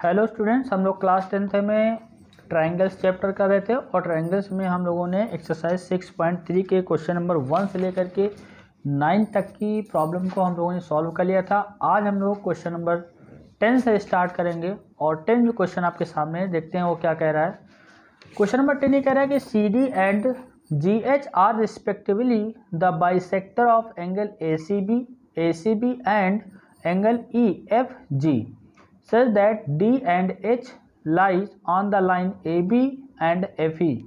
Hello students हम लोग class tenth में ट्राइंगल्स चैप्टर कर रहे थे और ट्राइंगल्स में हम लोगों ने एक्सरसाइज सिक्स पॉइंट थ्री के क्वेश्चन नंबर वन से लेकर के नाइन तक की प्रॉब्लम को हम लोगों ने सॉल्व कर लिया था आज हम लोग क्वेश्चन नंबर टेन से स्टार्ट करेंगे और टेन जो क्वेश्चन आपके सामने है देखते हैं वो क्या कह रहा है क्वेश्चन नंबर टेन ये कह रहा है कि C D and G H are respectively the by of angle A C B A C B and angle E F G such that D and H lies on the line AB and FE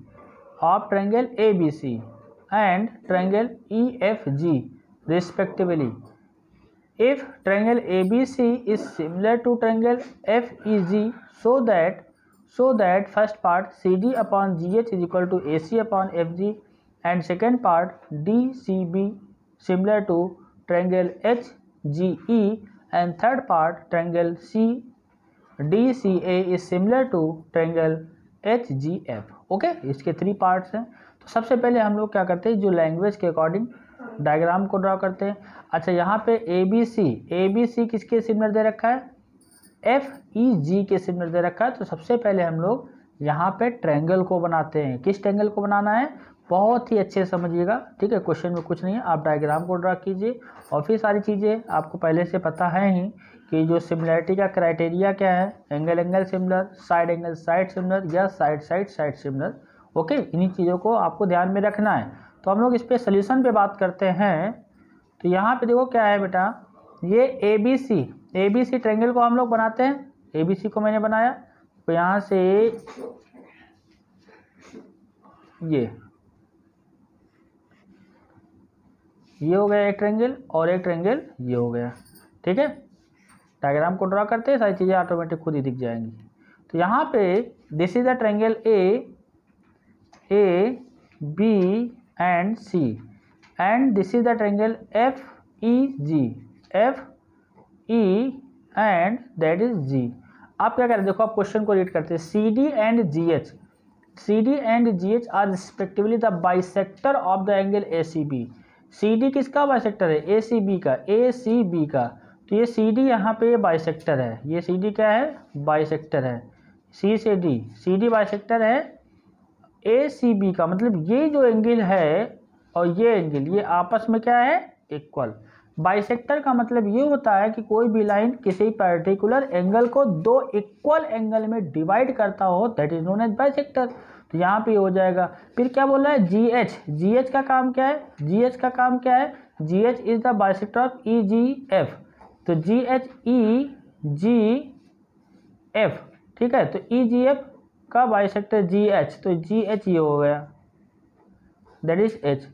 of triangle ABC and triangle EFG respectively. If triangle ABC is similar to triangle FEG so that so that first part CD upon GH is equal to AC upon FG and second part DCB similar to triangle HGE and third part triangle C D C similar to triangle H G F okay इसके three parts हैं तो सबसे पहले हम लोग क्या करते हैं जो लैंग्वेज के अकॉर्डिंग डायग्राम को ड्रॉ करते हैं अच्छा यहाँ पे A B C A B सी किसके सिमिलर दे रखा है एफ ई जी के सिमिलर दे रखा है तो सबसे पहले हम लोग यहाँ पे ट्रेंगल को बनाते हैं किस ट्रेंगल को बनाना है बहुत ही अच्छे समझिएगा ठीक है क्वेश्चन में कुछ नहीं है आप डायग्राम को ड्रा कीजिए और फिर सारी चीज़ें आपको पहले से पता है ही कि जो सिमिलरिटी का क्राइटेरिया क्या है angle angle similar side angle side similar या side side side similar okay इन्हीं चीज़ों को आपको ध्यान में रखना है तो हम लोग इस पर सोल्यूशन पर बात करते हैं तो यहाँ पे देखो क्या है बेटा ये A B C A B C triangle को हम लोग बनाते हैं ए बी सी को मैंने बनाया तो यहाँ से ये ये हो गया एक ट्रेंगल और एक ट्रेंगल ये हो गया ठीक है डायग्राम को ड्रा करते हैं सारी चीज़ें ऑटोमेटिक खुद ही दिख जाएंगी तो यहाँ पे this is the triangle A A B and C and this is the triangle F E G F E and that is G आप क्या करें देखो आप क्वेश्चन को रीड करते हैं C D and G H C D and G H are respectively the bisector of the angle A C B C D किसका bisector है ए सी बी का ए सी बी का तो ये सी डी यहाँ पर बाइसेक्टर है ये सी डी क्या है बाइसेक्टर है सी से डी सी डी बाइसेक्टर है ए सी बी का मतलब ये जो एंगल है और ये एंगल ये आपस में क्या है इक्वल बाइसेक्टर का मतलब ये होता है कि कोई भी लाइन किसी पर्टिकुलर एंगल को दो इक्वल एंगल में डिवाइड करता हो that is known as bisector तो यहाँ पे हो जाएगा फिर क्या बोल रहा है जी एच जी एच का काम क्या है जी एच का काम क्या है G H is the bisector of E G F तो G H E G F ठीक है तो ई जी एफ का बाई सेक्टर जी एच तो जी एच ये हो गया दैट इज एच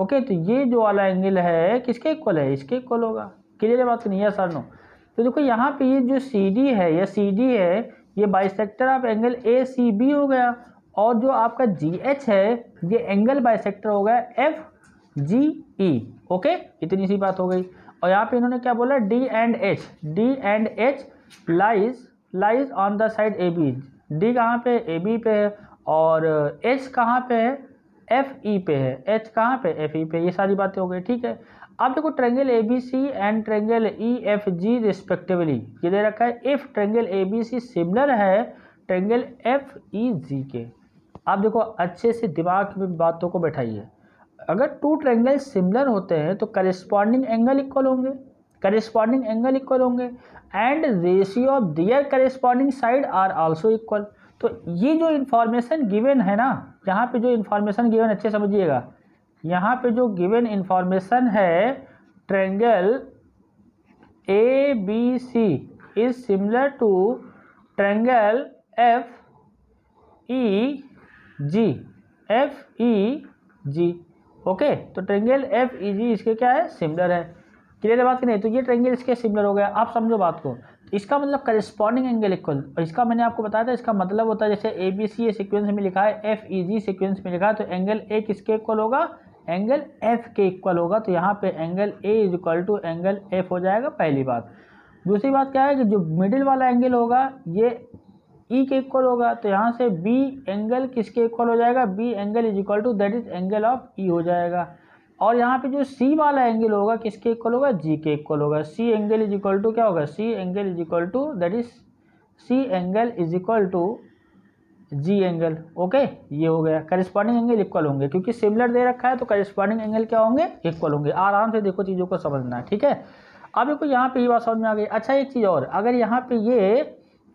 ओके तो ये जो वाला एंगल है किसके इक्वल है इसके इक्वल होगा क्लियर है बात नहीं है सर नो तो देखो यहाँ पे ये जो सी डी है या सी डी है ये बाइसेक्टर आप एंगल ए सी बी हो गया और जो आपका जी एच है ये एंगल बाइसेक्टर हो गया एफ जी ई ओके इतनी सी बात हो गई और यहाँ पे इन्होंने क्या बोला D and H D and H lies lies on the side A B D कहाँ पे ए बी पे है और एच कहाँ पे है एफ ई e पे है एच कहाँ पे एफ ई e पे ये सारी बातें हो गई ठीक है अब देखो triangle A B C and triangle E F G respectively ये दे रखा है if triangle A B C similar है ट्रेंगल एफ ई जी के आप देखो अच्छे से दिमाग में बातों को बैठाइए अगर टू ट्रैंगल सिमिलर होते हैं तो करिस्पॉन्डिंग एंगल इक्वल होंगे करिस्पॉन्डिंग एंगल इक्वल होंगे and ratio of their corresponding side are also equal तो ये जो इन्फॉर्मेशन गिवन है ना यहाँ पे जो इन्फॉर्मेशन गिवन अच्छे समझिएगा यहाँ पे जो गिवन इन्फॉर्मेशन है triangle A B C is similar to triangle F E G F E G okay तो ट्रेंगल एफ ई जी इसके क्या है सिमिलर है क्लियर बात की नहीं तो ये ट्रेंगल इसके सिमिलर हो गया आप समझो बात को इसका मतलब करस्पॉन्डिंग एंगल इक्वल और इसका मैंने आपको बताया था इसका मतलब होता है जैसे ए बी सी ए सिक्वेंस में लिखा है एफ ई जी सिक्वेंस में लिखा है तो एंगल ए किसके इक्वल होगा एंगल एफ के इक्वल होगा तो यहाँ पे angle A is equal to angle F हो जाएगा पहली बात दूसरी बात क्या है कि जो मिडिल वाला एंगल होगा ये ई e के इक्वल होगा तो यहाँ से बी एंगल किसके इक्वल हो जाएगा B angle is equal to that is angle of E हो जाएगा और यहाँ पे जो सी वाला एंगल होगा किसके इक्वल होगा जी के इक्वल होगा C angle is equal to क्या होगा C angle is equal to that is C angle is equal to G angle okay ये हो गया करिस्पॉन्डिंग एंगल इक्वल होंगे क्योंकि सिमिलर दे रखा है तो करिस्पॉन्डिंग एंगल क्या होंगे इक्वल होंगे आराम से देखो चीज़ों को समझना ठीक है अब देखो यहाँ पे ये बात समझ में आ गई अच्छा एक चीज़ और अगर यहाँ पे ये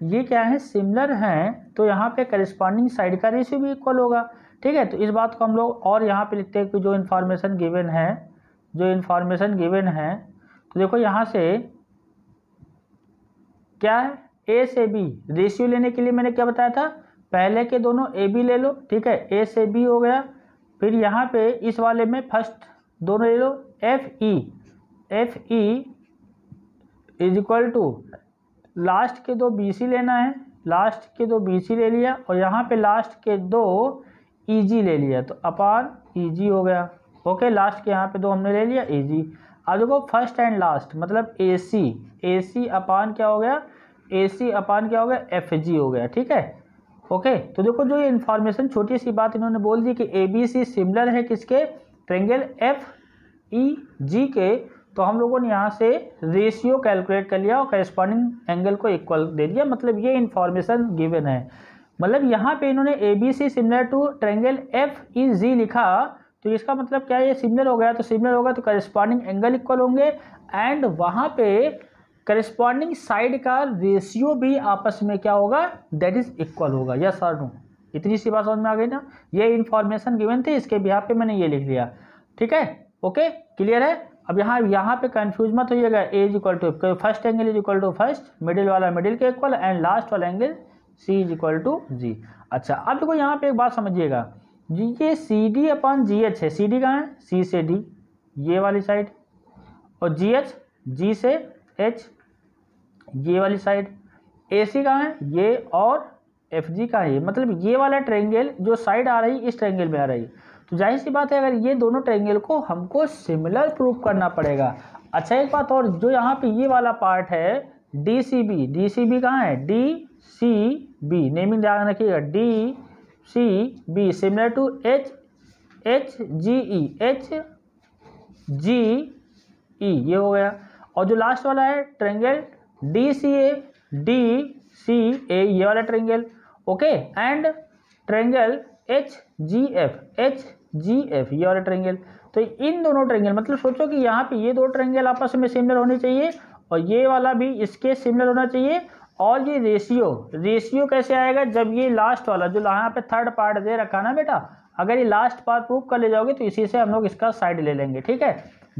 ये क्या है सिमिलर हैं तो यहाँ पे करिस्पॉन्डिंग साइड का रेशियो भी इक्वल होगा ठीक है तो इस बात को हम लोग और यहाँ पे लिखते हैं कि जो इन्फॉर्मेशन गिवन है जो इन्फॉर्मेशन गिवन है तो देखो यहाँ से क्या है ए से बी रेशियो लेने के लिए मैंने क्या बताया था पहले के दोनों ए बी ले लो ठीक है ए से बी हो गया फिर यहाँ पे इस वाले में फर्स्ट दोनों ले लो F E F E is equal to last के दो बी सी लेना है लास्ट के दो बी सी ले लिया और यहाँ पे लास्ट के दो ई e जी ले लिया तो अपान जी e हो गया ओके लास्ट के यहाँ पे दो हमने ले लिया जी e अब देखो फर्स्ट एंड लास्ट मतलब ए सी ए सी अपान क्या हो गया ए सी अपान क्या हो गया एफ जी हो गया ठीक है ओके तो देखो जो ये इन्फॉर्मेशन छोटी सी बात इन्होंने बोल दी कि ए बी सी सिमिलर है किसके ट्रेंगल एफ ई जी के तो हम लोगों ने यहाँ से रेशियो कैलकुलेट कर लिया और करस्पॉन्डिंग एंगल को इक्वल दे दिया मतलब ये इन्फॉर्मेशन गिवन है मतलब यहाँ पे इन्होंने A B C similar to triangle F E G लिखा तो इसका मतलब क्या ये सिमिलर हो गया तो सिमिलर होगा तो करस्पॉन्डिंग एंगल इक्वल होंगे एंड वहाँ पे करस्पॉन्डिंग साइड का रेशियो भी आपस में क्या होगा दैट इज इक्वल होगा यस सर नो इतनी सी बात समझ में आ गई ना ये इन्फॉर्मेशन गिवन थी इसके बिहार पे मैंने ये लिख लिया ठीक है ओके क्लियर है अब यहाँ यहाँ पे कंफ्यूज मत होइएगा A is equal to first angle is equal to first middle वाला मिडिल के इक्वल एंड लास्ट वाला angle C is equal to G अच्छा अब देखो यहाँ पे एक बात समझिएगा ये सी डी अपन जी एच है सी डी कहाँ है सी से डी ये वाली साइड और जी एच जी से एच ये वाली साइड ए सी कहाँ है ये और एफ जी का है मतलब ये वाला ट्रेंगल जो साइड आ रही इस ट्रेंगल में आ रही है तो जाहिर सी बात है अगर ये दोनों ट्रेंगल को हमको सिमिलर प्रूफ करना पड़ेगा अच्छा एक बात और जो यहाँ पे ये वाला पार्ट है D C B D C B कहाँ है डी सी बी नेमिंग ध्यान रखिएगा D C B similar to H H G E H G E ये हो गया और जो लास्ट वाला है triangle D C A D C A ये वाला triangle okay and triangle H G F H G F ये वाला ट्रेंगल तो इन दोनों ट्रेंगल मतलब सोचो कि यहाँ पे ये दो ट्रेंगल आपस में सिमिलर होने चाहिए और ये वाला भी इसके सिमिलर होना चाहिए और ये रेशियो रेशियो कैसे आएगा जब ये लास्ट वाला जो यहाँ पे थर्ड पार्ट दे रखा ना बेटा अगर ये लास्ट पार्ट प्रूव कर ले जाओगे तो इसी से हम लोग इसका साइड ले लेंगे ठीक है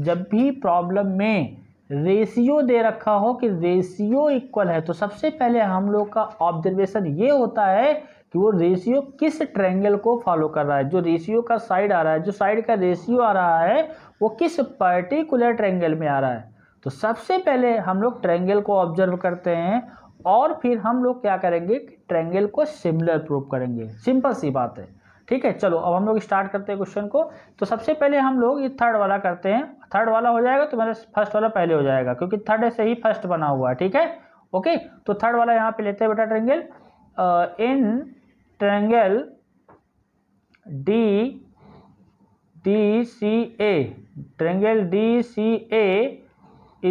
जब भी प्रॉब्लम में रेशियो दे रखा हो कि रेशियो इक्वल है तो सबसे पहले हम लोग का ऑब्जर्वेशन ये होता है कि वो रेशियो किस ट्रायंगल को फॉलो कर रहा है जो रेशियो का साइड आ रहा है जो साइड का रेशियो आ रहा है वो किस पर्टिकुलर ट्रायंगल में आ रहा है तो सबसे पहले हम लोग ट्रायंगल को ऑब्जर्व करते हैं और फिर हम लोग क्या करेंगे ट्रायंगल को सिमिलर प्रूव करेंगे सिंपल सी बात है ठीक है चलो अब हम लोग स्टार्ट करते हैं क्वेश्चन को तो सबसे पहले हम लोग ये थर्ड वाला करते हैं थर्ड वाला हो जाएगा तो मेरा मतलब फर्स्ट वाला पहले हो जाएगा क्योंकि थर्ड से ही फर्स्ट बना हुआ है ठीक है ओके तो थर्ड वाला यहाँ पे लेते हैं बेटा triangle in triangle D D C A triangle D C A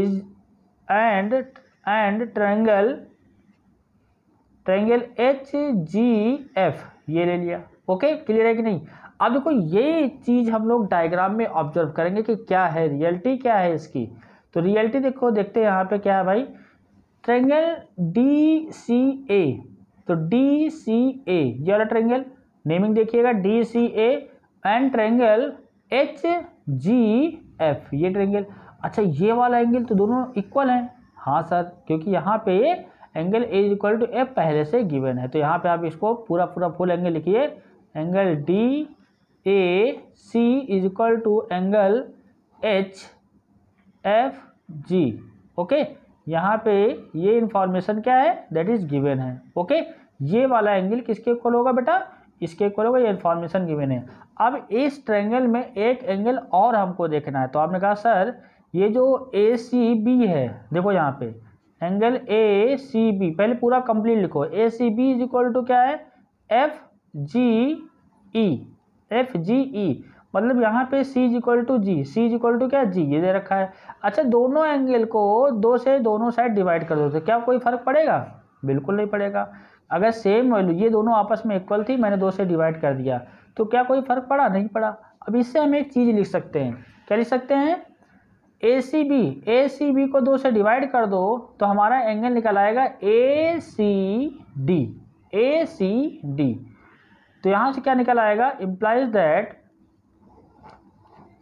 is and and triangle triangle H G F ये ले लिया ओके क्लियर है कि नहीं अब देखो ये चीज़ हम लोग डायग्राम में ऑब्जर्व करेंगे कि क्या है रियलिटी क्या है इसकी तो रियलिटी देखो देखते हैं यहाँ पे क्या है भाई ट्रेंगल डी सी ए तो डी सी ए ये वाला ट्रेंगल नेमिंग देखिएगा D C A and triangle H G F ये ट्रेंगल अच्छा ये वाला एंगल तो दोनों इक्वल हैं हाँ सर क्योंकि यहाँ पे ये angle A equal to F पहले से गिवन है तो यहाँ पे आप इसको पूरा पूरा फुल एंगल लिखिए angle D A C is equal to angle H F G okay यहाँ पे ये इन्फॉर्मेशन क्या है दैट इज गिवेन है ओके ये वाला एंगल किसके इक्वल होगा बेटा इसके इक्वल होगा ये इन्फॉर्मेशन गिवेन है अब इस ट्रैंगल में एक एंगल और हमको देखना है तो आपने कहा सर ये जो ए सी बी है देखो यहाँ पे एंगल ए सी बी पहले पूरा कंप्लीट लिखो A C B is equal to क्या है एफ जी ई एफ जी ई मतलब यहाँ पे C equal to G C equal to क्या जी ये दे रखा है अच्छा दोनों एंगल को दो से दोनों साइड डिवाइड कर दो तो क्या कोई फ़र्क पड़ेगा बिल्कुल नहीं पड़ेगा अगर सेम वैल्यू ये दोनों आपस में इक्वल थी मैंने दो से डिवाइड कर दिया तो क्या कोई फ़र्क पड़ा नहीं पड़ा अब इससे हम एक चीज़ लिख सकते हैं क्या लिख सकते हैं ए C B A C B को दो से डिवाइड कर दो तो हमारा एंगल निकल आएगा ए C D A C D तो यहाँ से क्या निकल आएगा implies that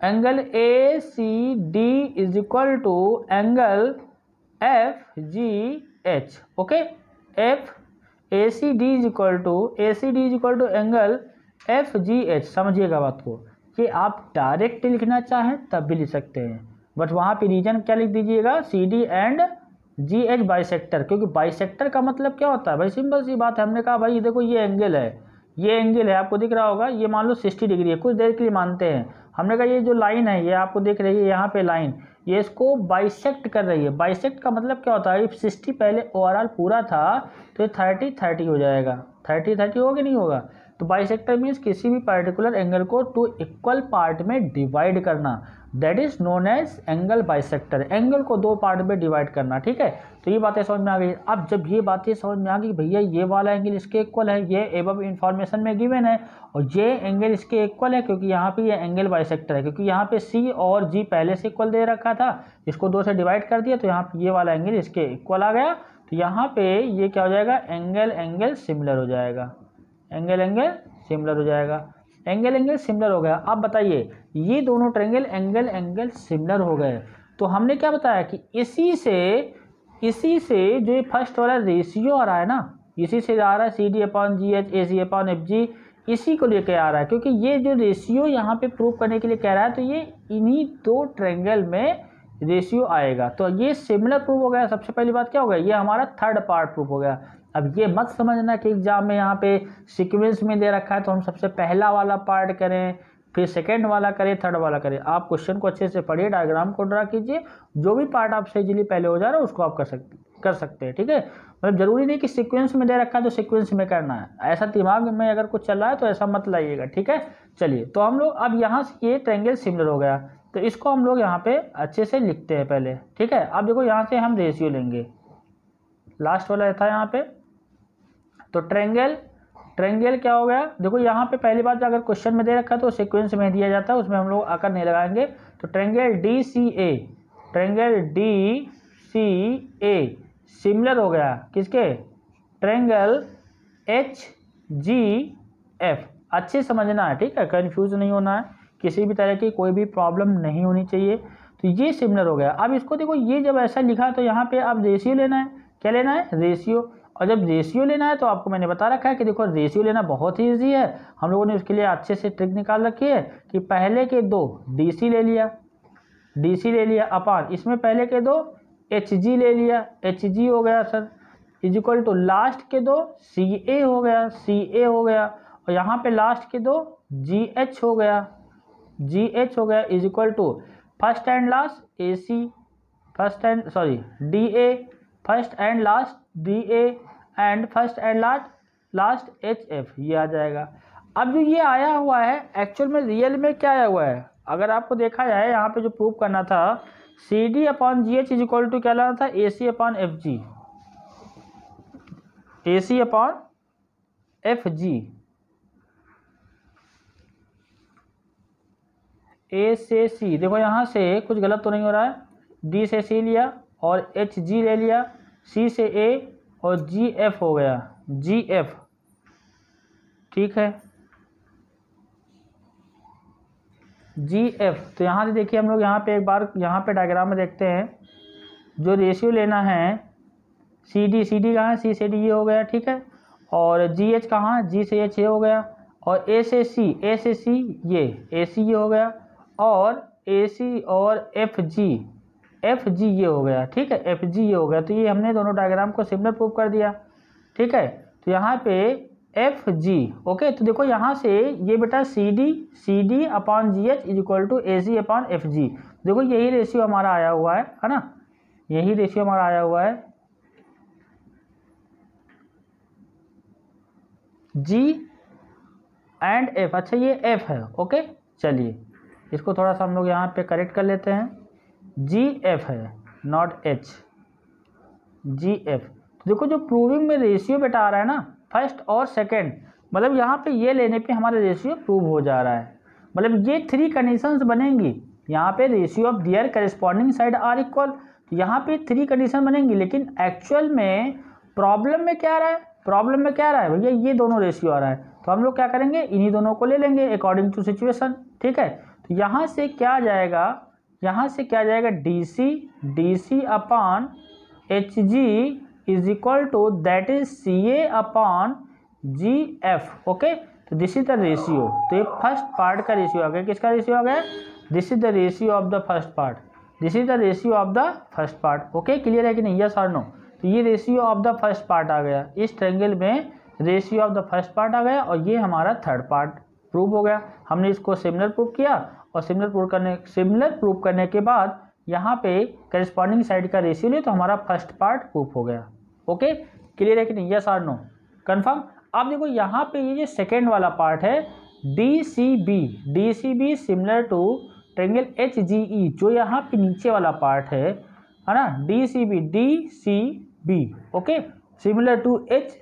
angle A C D is equal to angle F G H okay F A C D is equal to A C D is equal to angle F G H समझिएगा बात को कि आप direct लिखना चाहें तब भी लिख सकते हैं बट वहाँ पे रीजन क्या लिख दीजिएगा C D and G H bisector क्योंकि बाई सेक्टर का मतलब क्या होता है भाई सिंपल सी बात है हमने कहा भाई देखो ये एंगल है ये एंगल है आपको दिख रहा होगा ये मान लो सिक्सटी डिग्री है कुछ देर के लिए मानते हैं हमने कहा ये जो लाइन है ये आपको देख रही है यहाँ पे लाइन ये इसको बाइसेक्ट कर रही है बाइसेक्ट का मतलब क्या होता है इफ सिक्सटी पहले ओवरऑल पूरा था तो ये थर्टी थर्टी हो जाएगा थर्टी थर्टी होगा कि नहीं होगा तो बाइसेक्टर मीन्स किसी भी पर्टिकुलर एंगल को टू इक्वल पार्ट में डिवाइड करना that is known as angle bisector angle को दो पार्ट में डिवाइड करना ठीक है तो ये बातें समझ में आ गई अब जब ये बातें समझ में आ गई भैया ये वाला एंगल इसके इक्वल है ये एबव इन्फॉर्मेशन में गिवन है और ये एंगल इसके इक्वल है क्योंकि यहाँ पे ये एंगल बाइसेक्टर है क्योंकि यहाँ पे सी और जी पहले से इक्वल दे रखा था इसको दो से डिवाइड कर दिया तो यहाँ पे ये वाला एंगल इसके इक्वल आ गया तो यहाँ पे ये क्या हो जाएगा एंगल एंगल सिमिलर हो जाएगा एंगल एंगल सिमिलर हो जाएगा एंगल एंगल सिमिलर हो गया अब बताइए ये दोनों ट्रेंगल एंगल एंगल सिमिलर हो गए तो हमने क्या बताया कि इसी से इसी से जो ये फर्स्ट वाला रेशियो आ रहा है ना इसी से आ रहा है C D upon G H A C upon F G इसी को लेकर आ रहा है क्योंकि ये जो रेशियो यहाँ पे प्रूव करने के लिए कह रहा है तो ये इन्हीं दो ट्रेंगल में रेशियो आएगा तो ये सिमिलर प्रूफ हो गया सबसे पहली बात क्या हो गया ये हमारा थर्ड पार्ट प्रूफ हो गया अब ये मत समझना कि एग्जाम में यहाँ पे सीक्वेंस में दे रखा है तो हम सबसे पहला वाला पार्ट करें फिर सेकेंड वाला करें थर्ड वाला करें आप क्वेश्चन को अच्छे से पढ़िए डायग्राम को ड्रा कीजिए जो भी पार्ट आपसे इजिली पहले हो जा रहा है उसको आप कर सकते कर सकते हैं ठीक है मतलब जरूरी नहीं कि सीक्वेंस में दे रखा है तो सीक्वेंस में करना है ऐसा दिमाग में अगर कुछ चल रहा है तो ऐसा मत लाइएगा ठीक है चलिए तो हम लोग अब यहाँ से ये ट्रेंगल सिमिलर हो गया तो इसको हम लोग यहाँ पे अच्छे से लिखते हैं पहले ठीक है अब देखो यहाँ से हम रेशियो लेंगे लास्ट वाला था यहाँ पे तो ट्रेंगल ट्रेंगल क्या हो गया देखो यहाँ पे पहली बात अगर क्वेश्चन में दे रखा है तो सिक्वेंस में दिया जाता है उसमें हम लोग आकर नहीं लगाएंगे तो triangle D C A triangle D C A similar हो गया किसके ट्रेंगल एच जी एफ अच्छे समझना है ठीक है कन्फ्यूज नहीं होना है किसी भी तरह की कोई भी प्रॉब्लम नहीं होनी चाहिए तो ये सिमिलर हो गया अब इसको देखो ये जब ऐसा लिखा तो यहाँ पे आप रेशियो लेना है क्या लेना है रेशियो और जब रेशियो लेना है तो आपको मैंने बता रखा है कि देखो रेशियो लेना बहुत ही ईजी है हम लोगों ने उसके लिए अच्छे से ट्रिक निकाल रखी है कि पहले के दो डी ले लिया डी ले लिया अपान इसमें पहले के दो एच ले लिया एच हो गया sir is equal to last के दो सी ए हो गया सी ए हो गया और यहाँ पे लास्ट के दो जी एच हो गया जी एच हो गया is equal to first and last A C first and sorry D A first and last B A and first and last last H F ये आ जाएगा अब जो ये आया हुआ है एक्चुअल में रियल में क्या आया हुआ है अगर आपको देखा जाए यहाँ पे जो प्रूव करना था C D upon G H is equal to क्या लाना था A C upon F G A C upon F G A से सी देखो यहाँ से कुछ गलत तो नहीं हो रहा है डी से सी लिया और एच जी ले लिया सी से ए और जी एफ हो गया जी एफ ठीक है जी एफ तो यहाँ से देखिए हम लोग यहाँ पे एक बार यहाँ पे डायग्राम में देखते हैं जो रेशियो लेना है सी डी सी डी कहाँ है सी से डी ये हो गया ठीक है और जी एच कहाँ जी से एच ये हो गया और ए से सी ए से सी ये ए सी ये हो गया और ए सी और एफ जी एफ जी ये हो गया ठीक है एफ जी ये हो गया तो ये हमने दोनों डायग्राम को सिमिलर प्रूव कर दिया ठीक है तो यहाँ पे एफ जी ओके तो देखो यहाँ से ये बेटा C D C D upon G H is equal to A C upon F G देखो यही रेशियो हमारा आया हुआ है है ना यही रेशियो हमारा आया हुआ है जी एंड एफ अच्छा ये एफ है ओके चलिए इसको थोड़ा सा हम लोग यहाँ पे करेक्ट कर लेते हैं जी एफ है नॉट एच जी एफ तो देखो जो प्रूविंग में रेशियो बेटा आ रहा है ना फर्स्ट और सेकेंड मतलब यहाँ पे ये लेने पे हमारा रेशियो प्रूव हो जा रहा है मतलब ये थ्री कंडीशंस बनेंगी यहाँ पे ratio of their corresponding side are equal तो यहाँ पे थ्री कंडीशन बनेंगी लेकिन एक्चुअल में प्रॉब्लम में क्या आ रहा है प्रॉब्लम में क्या आ रहा है भैया ये दोनों रेशियो आ रहा है तो हम लोग क्या करेंगे इन्हीं दोनों को ले लेंगे अकॉर्डिंग टू सिचुएशन ठीक है तो यहाँ से क्या जाएगा यहाँ से क्या जाएगा D C D C upon H G is equal to that is C A upon G F okay तो दिस इज द रेशियो तो ये फर्स्ट पार्ट का रेशियो आ गया किसका रेशियो आ गया this is the ratio of the first part this is the ratio of the first part okay clear है कि नहीं यस और नो तो ये ratio of the first part आ गया इस ट्रेंगल में ratio of the first part आ गया और ये हमारा थर्ड पार्ट प्रूफ हो गया हमने इसको सिमिलर प्रूफ किया और सिमिलर प्रूव करने सिमिलर प्रूव करने के बाद यहाँ पे करिस्पॉन्डिंग साइड का रेशियो लिया तो हमारा फर्स्ट पार्ट प्रूफ हो गया ओके क्लियर है कि नहीं यस आर नो कन्फर्म अब देखो यहाँ पे ये जो सेकेंड वाला पार्ट है D C B D C B similar to triangle H G E जो यहाँ पे नीचे वाला पार्ट है है ना D C B D C B okay similar to H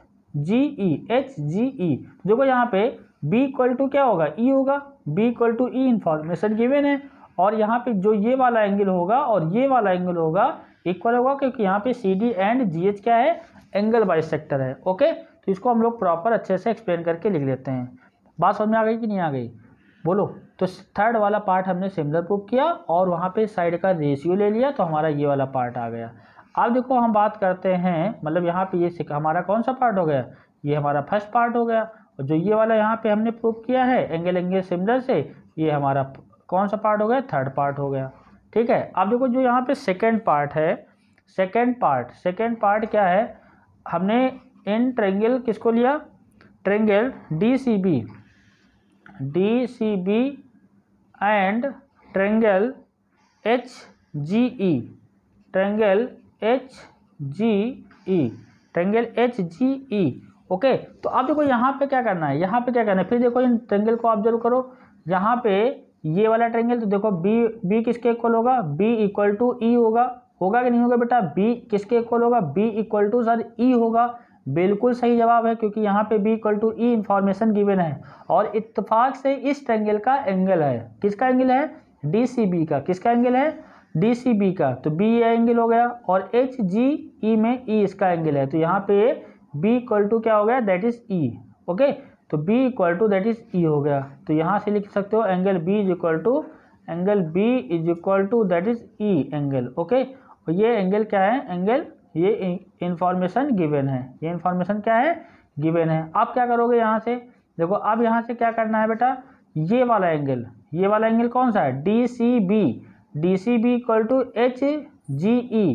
G E H G E देखो यहाँ पे बी इक्वल टू क्या होगा ई e होगा B equal to E information given है और यहाँ पे जो ये वाला एंगल होगा और ये वाला एंगल होगा इक्वल होगा क्योंकि यहाँ पे C D and G H क्या है एंगल बाई सेक्टर है ओके तो इसको हम लोग प्रॉपर अच्छे से एक्सप्लेन करके लिख लेते हैं बात समझ में आ गई कि नहीं आ गई बोलो तो थर्ड वाला पार्ट हमने सिमिलर प्रूफ किया और वहाँ पे साइड का रेशियो ले लिया तो हमारा ये वाला पार्ट आ गया अब देखो हम बात करते हैं मतलब यहाँ पे ये हमारा कौन सा पार्ट हो गया ये हमारा फर्स्ट पार्ट हो गया और जो ये वाला यहाँ पे हमने प्रूव किया है एंगल एंगल सिमिलर से ये हमारा कौन सा पार्ट हो गया थर्ड पार्ट हो गया ठीक है अब देखो जो यहाँ पे सेकेंड पार्ट है सेकेंड पार्ट सेकेंड पार्ट क्या है हमने इन ट्रेंगल किसको लिया triangle D C B D C B and triangle H G E triangle H G E triangle H G E okay तो अब देखो यहाँ पे क्या करना है यहाँ पे क्या करना है फिर देखो इन ट्रेंगल को ऑब्जर्व करो यहाँ पे ये वाला ट्रेंगल तो देखो बी बी किसके इक्वल होगा बी इक्वल टू ई होगा होगा कि नहीं होगा बेटा बी किसके इक्वल होगा B equal to sir E होगा बिल्कुल सही जवाब है क्योंकि यहाँ पे B equal to E information given है और इतफाक से इस ट्रेंगल का एंगल है किसका एंगल है डी सी बी का किसका एंगल है डी सी बी का तो बी ये एंगल हो गया और एच जी ई में ई e इसका एंगल है तो यहाँ पे बी इक्वल टू क्या हो गया दैट इज़ ई ओके तो B equal to that is E हो गया तो यहाँ से लिख सकते हो angle B is equal to angle B is equal to that is E angle okay और ये एंगल क्या है एंगल ये इन्फॉर्मेशन गिवेन है ये इन्फॉर्मेशन क्या है गिवेन है आप क्या करोगे यहाँ से देखो अब यहाँ से क्या करना है बेटा ये वाला एंगल ये वाला एंगल कौन सा है D C B D C B equal to H G E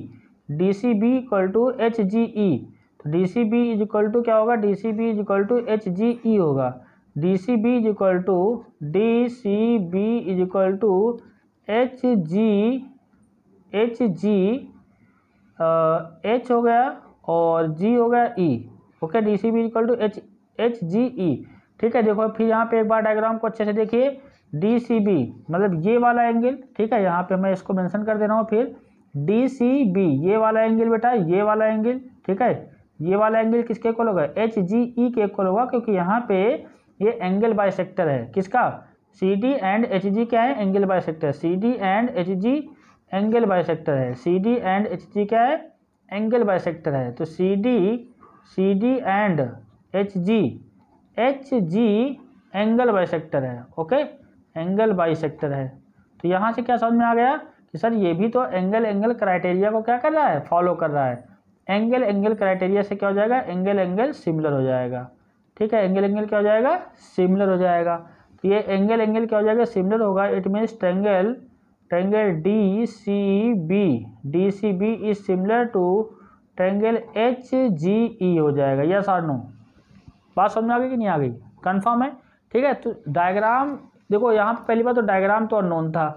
D C B equal to H G E तो D C B is equal to क्या होगा D C B is equal to H G E होगा D C B is equal to D C B is equal to H G H G H हो गया और G हो गया E okay D C B is equal to H H G E ठीक है देखो फिर यहाँ पे एक बार डायग्राम को अच्छे से देखिए डी सी बी मतलब ये वाला एंगल ठीक है यहाँ पे मैं इसको मेंशन कर दे रहा हूँ फिर डी सी बी ये वाला एंगल बेटा ये वाला एंगल ठीक है ये वाला एंगल किसके इक्वल होगा एच जी ई के इक्वल होगा क्योंकि यहाँ पे ये एंगल बाय सेक्टर है किसका C D and H G क्या है angle bisector C D and H G angle bisector है C D and H G क्या है एंगल बाय सेक्टर है तो C D C D and H G H G angle bisector है okay angle bisector है तो यहाँ से क्या समझ में आ गया कि सर ये भी तो एंगल एंगल क्राइटेरिया को क्या कर रहा है फॉलो कर रहा है एंगल एंगल क्राइटेरिया से क्या हो जाएगा एंगल एंगल सिमिलर हो जाएगा ठीक है एंगल एंगल क्या हो जाएगा सिमिलर हो जाएगा तो ये एंगल एंगल क्या हो जाएगा सिमिलर होगा it means triangle triangle D C B D C B is similar to triangle H G E हो जाएगा यस आर नो बात समझ में आ गई कि नहीं आ गई कन्फर्म है ठीक है तो डायग्राम देखो यहाँ पर पहली बार तो डायग्राम तो अनोन था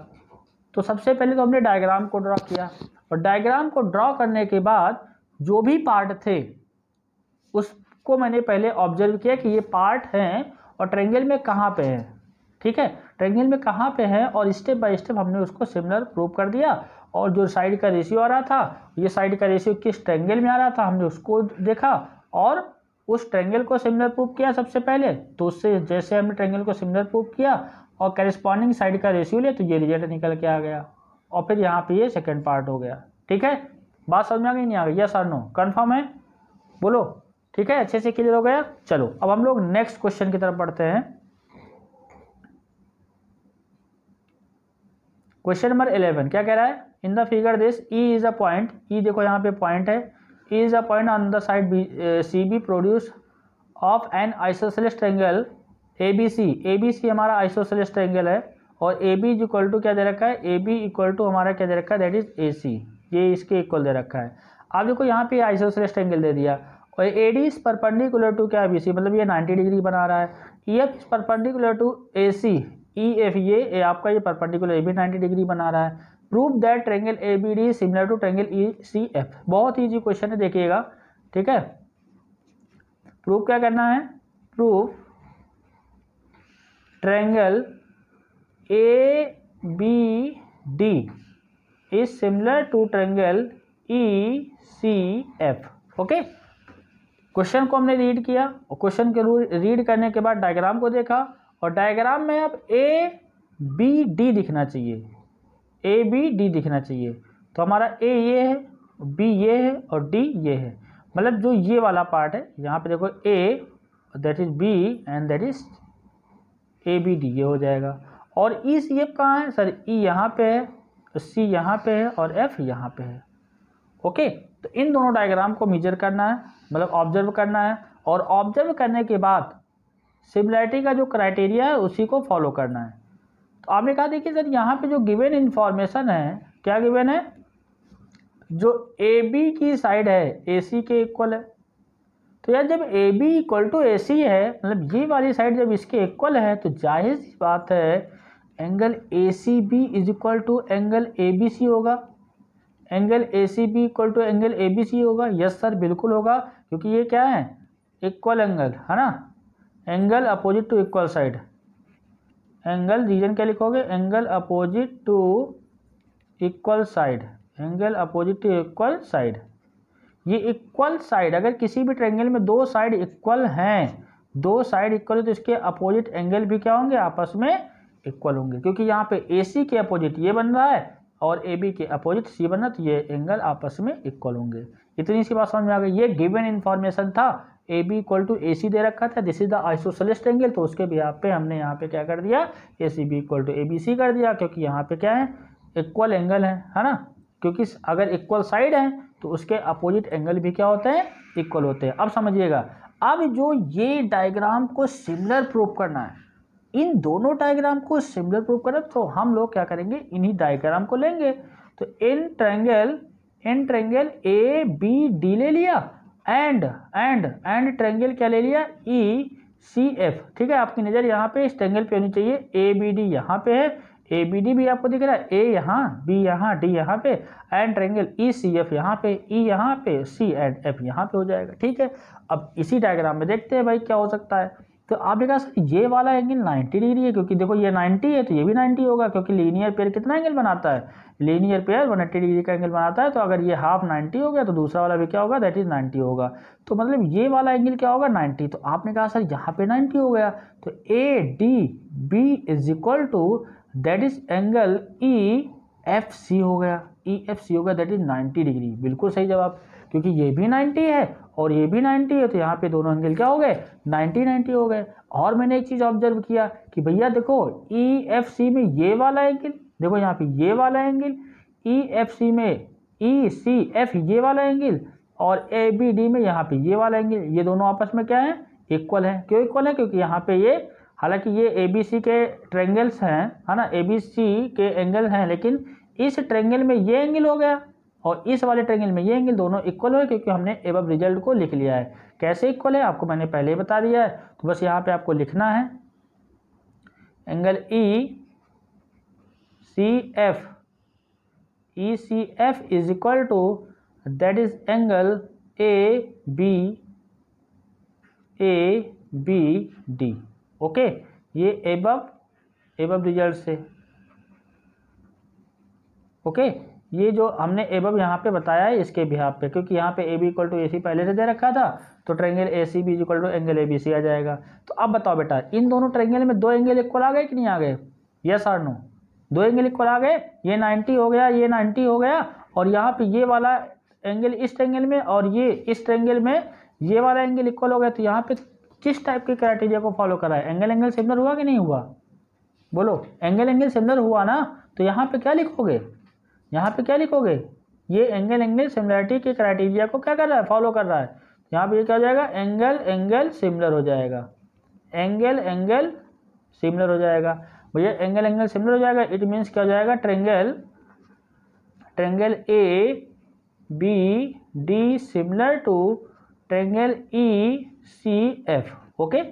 तो सबसे पहले तो हमने डायग्राम को ड्रॉ किया और डायग्राम को ड्रॉ करने के बाद जो भी पार्ट थे उसको मैंने पहले ऑब्जर्व किया कि ये पार्ट हैं और ट्रेंगल में कहाँ पे है ठीक है ट्रेंगल में कहाँ पे है और स्टेप बाय स्टेप हमने उसको सिमिलर प्रूव कर दिया और जो साइड का रेशियो आ रहा था ये साइड का रेशियो किस ट्रेंगल में आ रहा था हमने उसको देखा और उस ट्रेंगल को सिमिलर प्रूव किया सबसे पहले तो उससे जैसे हमने ट्रेंगल को सिमिलर प्रूव किया और करिस्पॉन्डिंग साइड का रेशियो लिया तो ये रिजल्ट निकल के आ गया और फिर यहाँ पे ये सेकेंड पार्ट हो गया ठीक है बात समझ में आ गई नहीं आ गई यस आर नो कन्फर्म है बोलो ठीक है अच्छे से क्लियर हो गया चलो अब हम लोग नेक्स्ट क्वेश्चन की तरफ पढ़ते हैं क्वेश्चन नंबर इलेवन क्या कह रहा है in the figure this E is a point E देखो यहाँ पे पॉइंट है E is a point on the side B C B produce of an isosceles triangle A B C A B C हमारा isosceles triangle है और A B is equal to क्या दे रखा है ए बी इक्वल टू हमारा क्या दे रखा है दैट इज ए सी ये इसके इक्वल दे रखा है आप देखो यहाँ पे आइसोसलेस्ट एंगल दे दिया और A D is perpendicular to क्या बी सी मतलब ये 90 डिग्री बना रहा है E F is perpendicular to A C E F ये आपका ये perpendicular A B ninety degree बना रहा है prove that triangle A B D similar to triangle E C F बहुत ईजी क्वेश्चन है देखिएगा ठीक है प्रूफ क्या करना है proof triangle A B D similar to triangle E C F okay question को हमने रीड किया और क्वेश्चन के रीड करने के बाद डायग्राम को देखा और डायग्राम में अब ए बी डी दिखना चाहिए ए बी डी दिखना चाहिए तो हमारा ए ये है बी ये है और डी ये है मतलब जो ये वाला पार्ट है यहाँ पे देखो A that is B and that is A B D ये हो जाएगा और ई सी एफ कहाँ है सर ई e यहाँ पे है तो सी यहाँ पे है और एफ यहाँ पे है ओके तो इन दोनों डायग्राम को मेजर करना है मतलब ऑब्जर्व करना है और ऑब्जर्व करने के बाद सिमिलैरिटी का जो क्राइटेरिया है उसी को फॉलो करना है तो आपने कहा देखिए सर यहाँ पे जो गिवन इन्फॉर्मेशन है क्या गिवन है जो ए बी की साइड है ए सी के इक्वल है तो यार जब A B equal to A C है मतलब ये वाली साइड जब इसके इक्वल है तो जाहिर सी बात है angle A C B is equal to angle A B C होगा angle A C B equal to angle A B C होगा यस सर बिल्कुल होगा क्योंकि ये क्या है इक्वल एंगल है ना angle opposite to equal side angle reason क्या लिखोगे angle opposite to equal side angle opposite to equal side ये इक्वल साइड अगर किसी भी ट्रेंगल में दो साइड इक्वल हैं दो साइड इक्वल है तो इसके अपोजिट एंगल भी क्या होंगे आपस में इक्वल होंगे क्योंकि यहाँ पे ए सी के अपोजिट ये बन रहा है और ए बी के अपोजिट सी बन रहा है तो ये एंगल आपस में इक्वल होंगे इतनी सी बात समझ में आ गई ये गिवन इन्फॉर्मेशन था A B equal to A C दे रखा था this is the isosceles angle तो उसके भी यहाँ पे हमने यहाँ पे क्या कर दिया A C B equal to A B C कर दिया क्योंकि यहाँ पे क्या है इक्वल एंगल है है ना क्योंकि अगर इक्वल साइड है तो उसके अपोजिट एंगल भी क्या होते हैं इक्वल होते हैं अब समझिएगा अब जो ये डायग्राम को सिमिलर प्रूव करना है इन दोनों डायग्राम को सिमिलर प्रूव करें तो हम लोग क्या करेंगे इन्हीं डायग्राम को लेंगे तो in triangle in triangle A B D ले लिया एंड एंड एंड ट्रैंगल क्या ले लिया ई सी एफ ठीक है आपकी नज़र यहाँ पे इस ट्रैंगल पे होनी चाहिए ए बी डी यहाँ पे है ए बी डी भी आपको दिख रहा है ए यहाँ बी यहाँ डी यहाँ पे and triangle E C F यहाँ पे ई e यहाँ पे सी एंड एफ यहाँ पे हो जाएगा ठीक है अब इसी डायग्राम में देखते हैं भाई क्या हो सकता है तो आपने कहा ये वाला एंगल 90 डिग्री है क्योंकि देखो ये 90 है तो ये भी 90 होगा क्योंकि लीनियर पेयर कितना एंगल बनाता है लीनियर पेयर 180 डिग्री का एंगल बनाता है तो अगर ये हाफ 90 हो गया तो दूसरा वाला भी क्या होगा दैट इज़ 90 होगा तो मतलब ये वाला एंगल क्या होगा 90 तो आपने कहा सर यहाँ पे 90 हो गया तो A D B is equal to that is angle E F C हो गया ई एफ सी हो गया दैट इज़ 90 डिग्री बिल्कुल सही जवाब क्योंकि ये भी 90 है और ये भी 90 है तो यहाँ पे दोनों एंगल क्या हो गए 90 90 हो गए और मैंने एक चीज़ ऑब्जर्व किया कि भैया देखो ई एफ सी में ये वाला एंगल देखो यहाँ पे ये वाला एंगल ई एफ सी में ई सी एफ ये वाला एंगल और ए बी डी में यहाँ पे ये वाला एंगल ये दोनों आपस में क्या है इक्वल है क्यों इक्वल है क्योंकि यहाँ पे ये हालांकि ये ए बी सी के ट्रेंगल्स हैं है ना ए बी सी के एंगल हैं लेकिन इस ट्रेंगल में ये एंगल हो गया और इस वाले ट्रेंगल में ये एंगल दोनों इक्वल है क्योंकि हमने एवब रिजल्ट को लिख लिया है कैसे इक्वल है आपको मैंने पहले ही बता दिया है तो बस यहाँ पे आपको लिखना है angle E C F E C F is equal to that is angle A B A B D okay ये एबब एबब रिजल्ट से ओके okay? ये जो हमने एबब यहाँ पे बताया है इसके बिहाब पे क्योंकि यहाँ पे A B equal to A C पहले से दे रखा था तो triangle A C B equal to angle A B C आ जाएगा तो अब बताओ बेटा इन दोनों ट्रेंगल में दो एंगल इक्वल आ गए कि नहीं आ गए यस सर नो दो एंगल इक्वल आ गए ये नाइन्टी हो गया ये नाइन्टी हो गया और यहाँ पर ये वाला एंगल इस ट्रेंगल में और ये इस ट्रेंगल में ये वाला एंगल इक्वल हो गया तो यहाँ पर किस टाइप के क्राइटेरिया को फॉलो करा है एंगल एंगल सिमिलर हुआ कि नहीं हुआ बोलो एंगल एंगल सिमिलर हुआ ना तो यहाँ पे क्या लिखोगे यहाँ पे क्या लिखोगे ये एंगल एंगल सिमिलरिटी के क्राइटेरिया को क्या कर रहा है फॉलो कर रहा है तो यहाँ पे क्या हो जाएगा एंगल एंगल सिमिलर हो जाएगा एंगल एंगल सिमिलर हो जाएगा भैया एंगल एंगल सिमिलर हो जाएगा इट मीन्स क्या हो जाएगा triangle triangle A B D similar to triangle E C F okay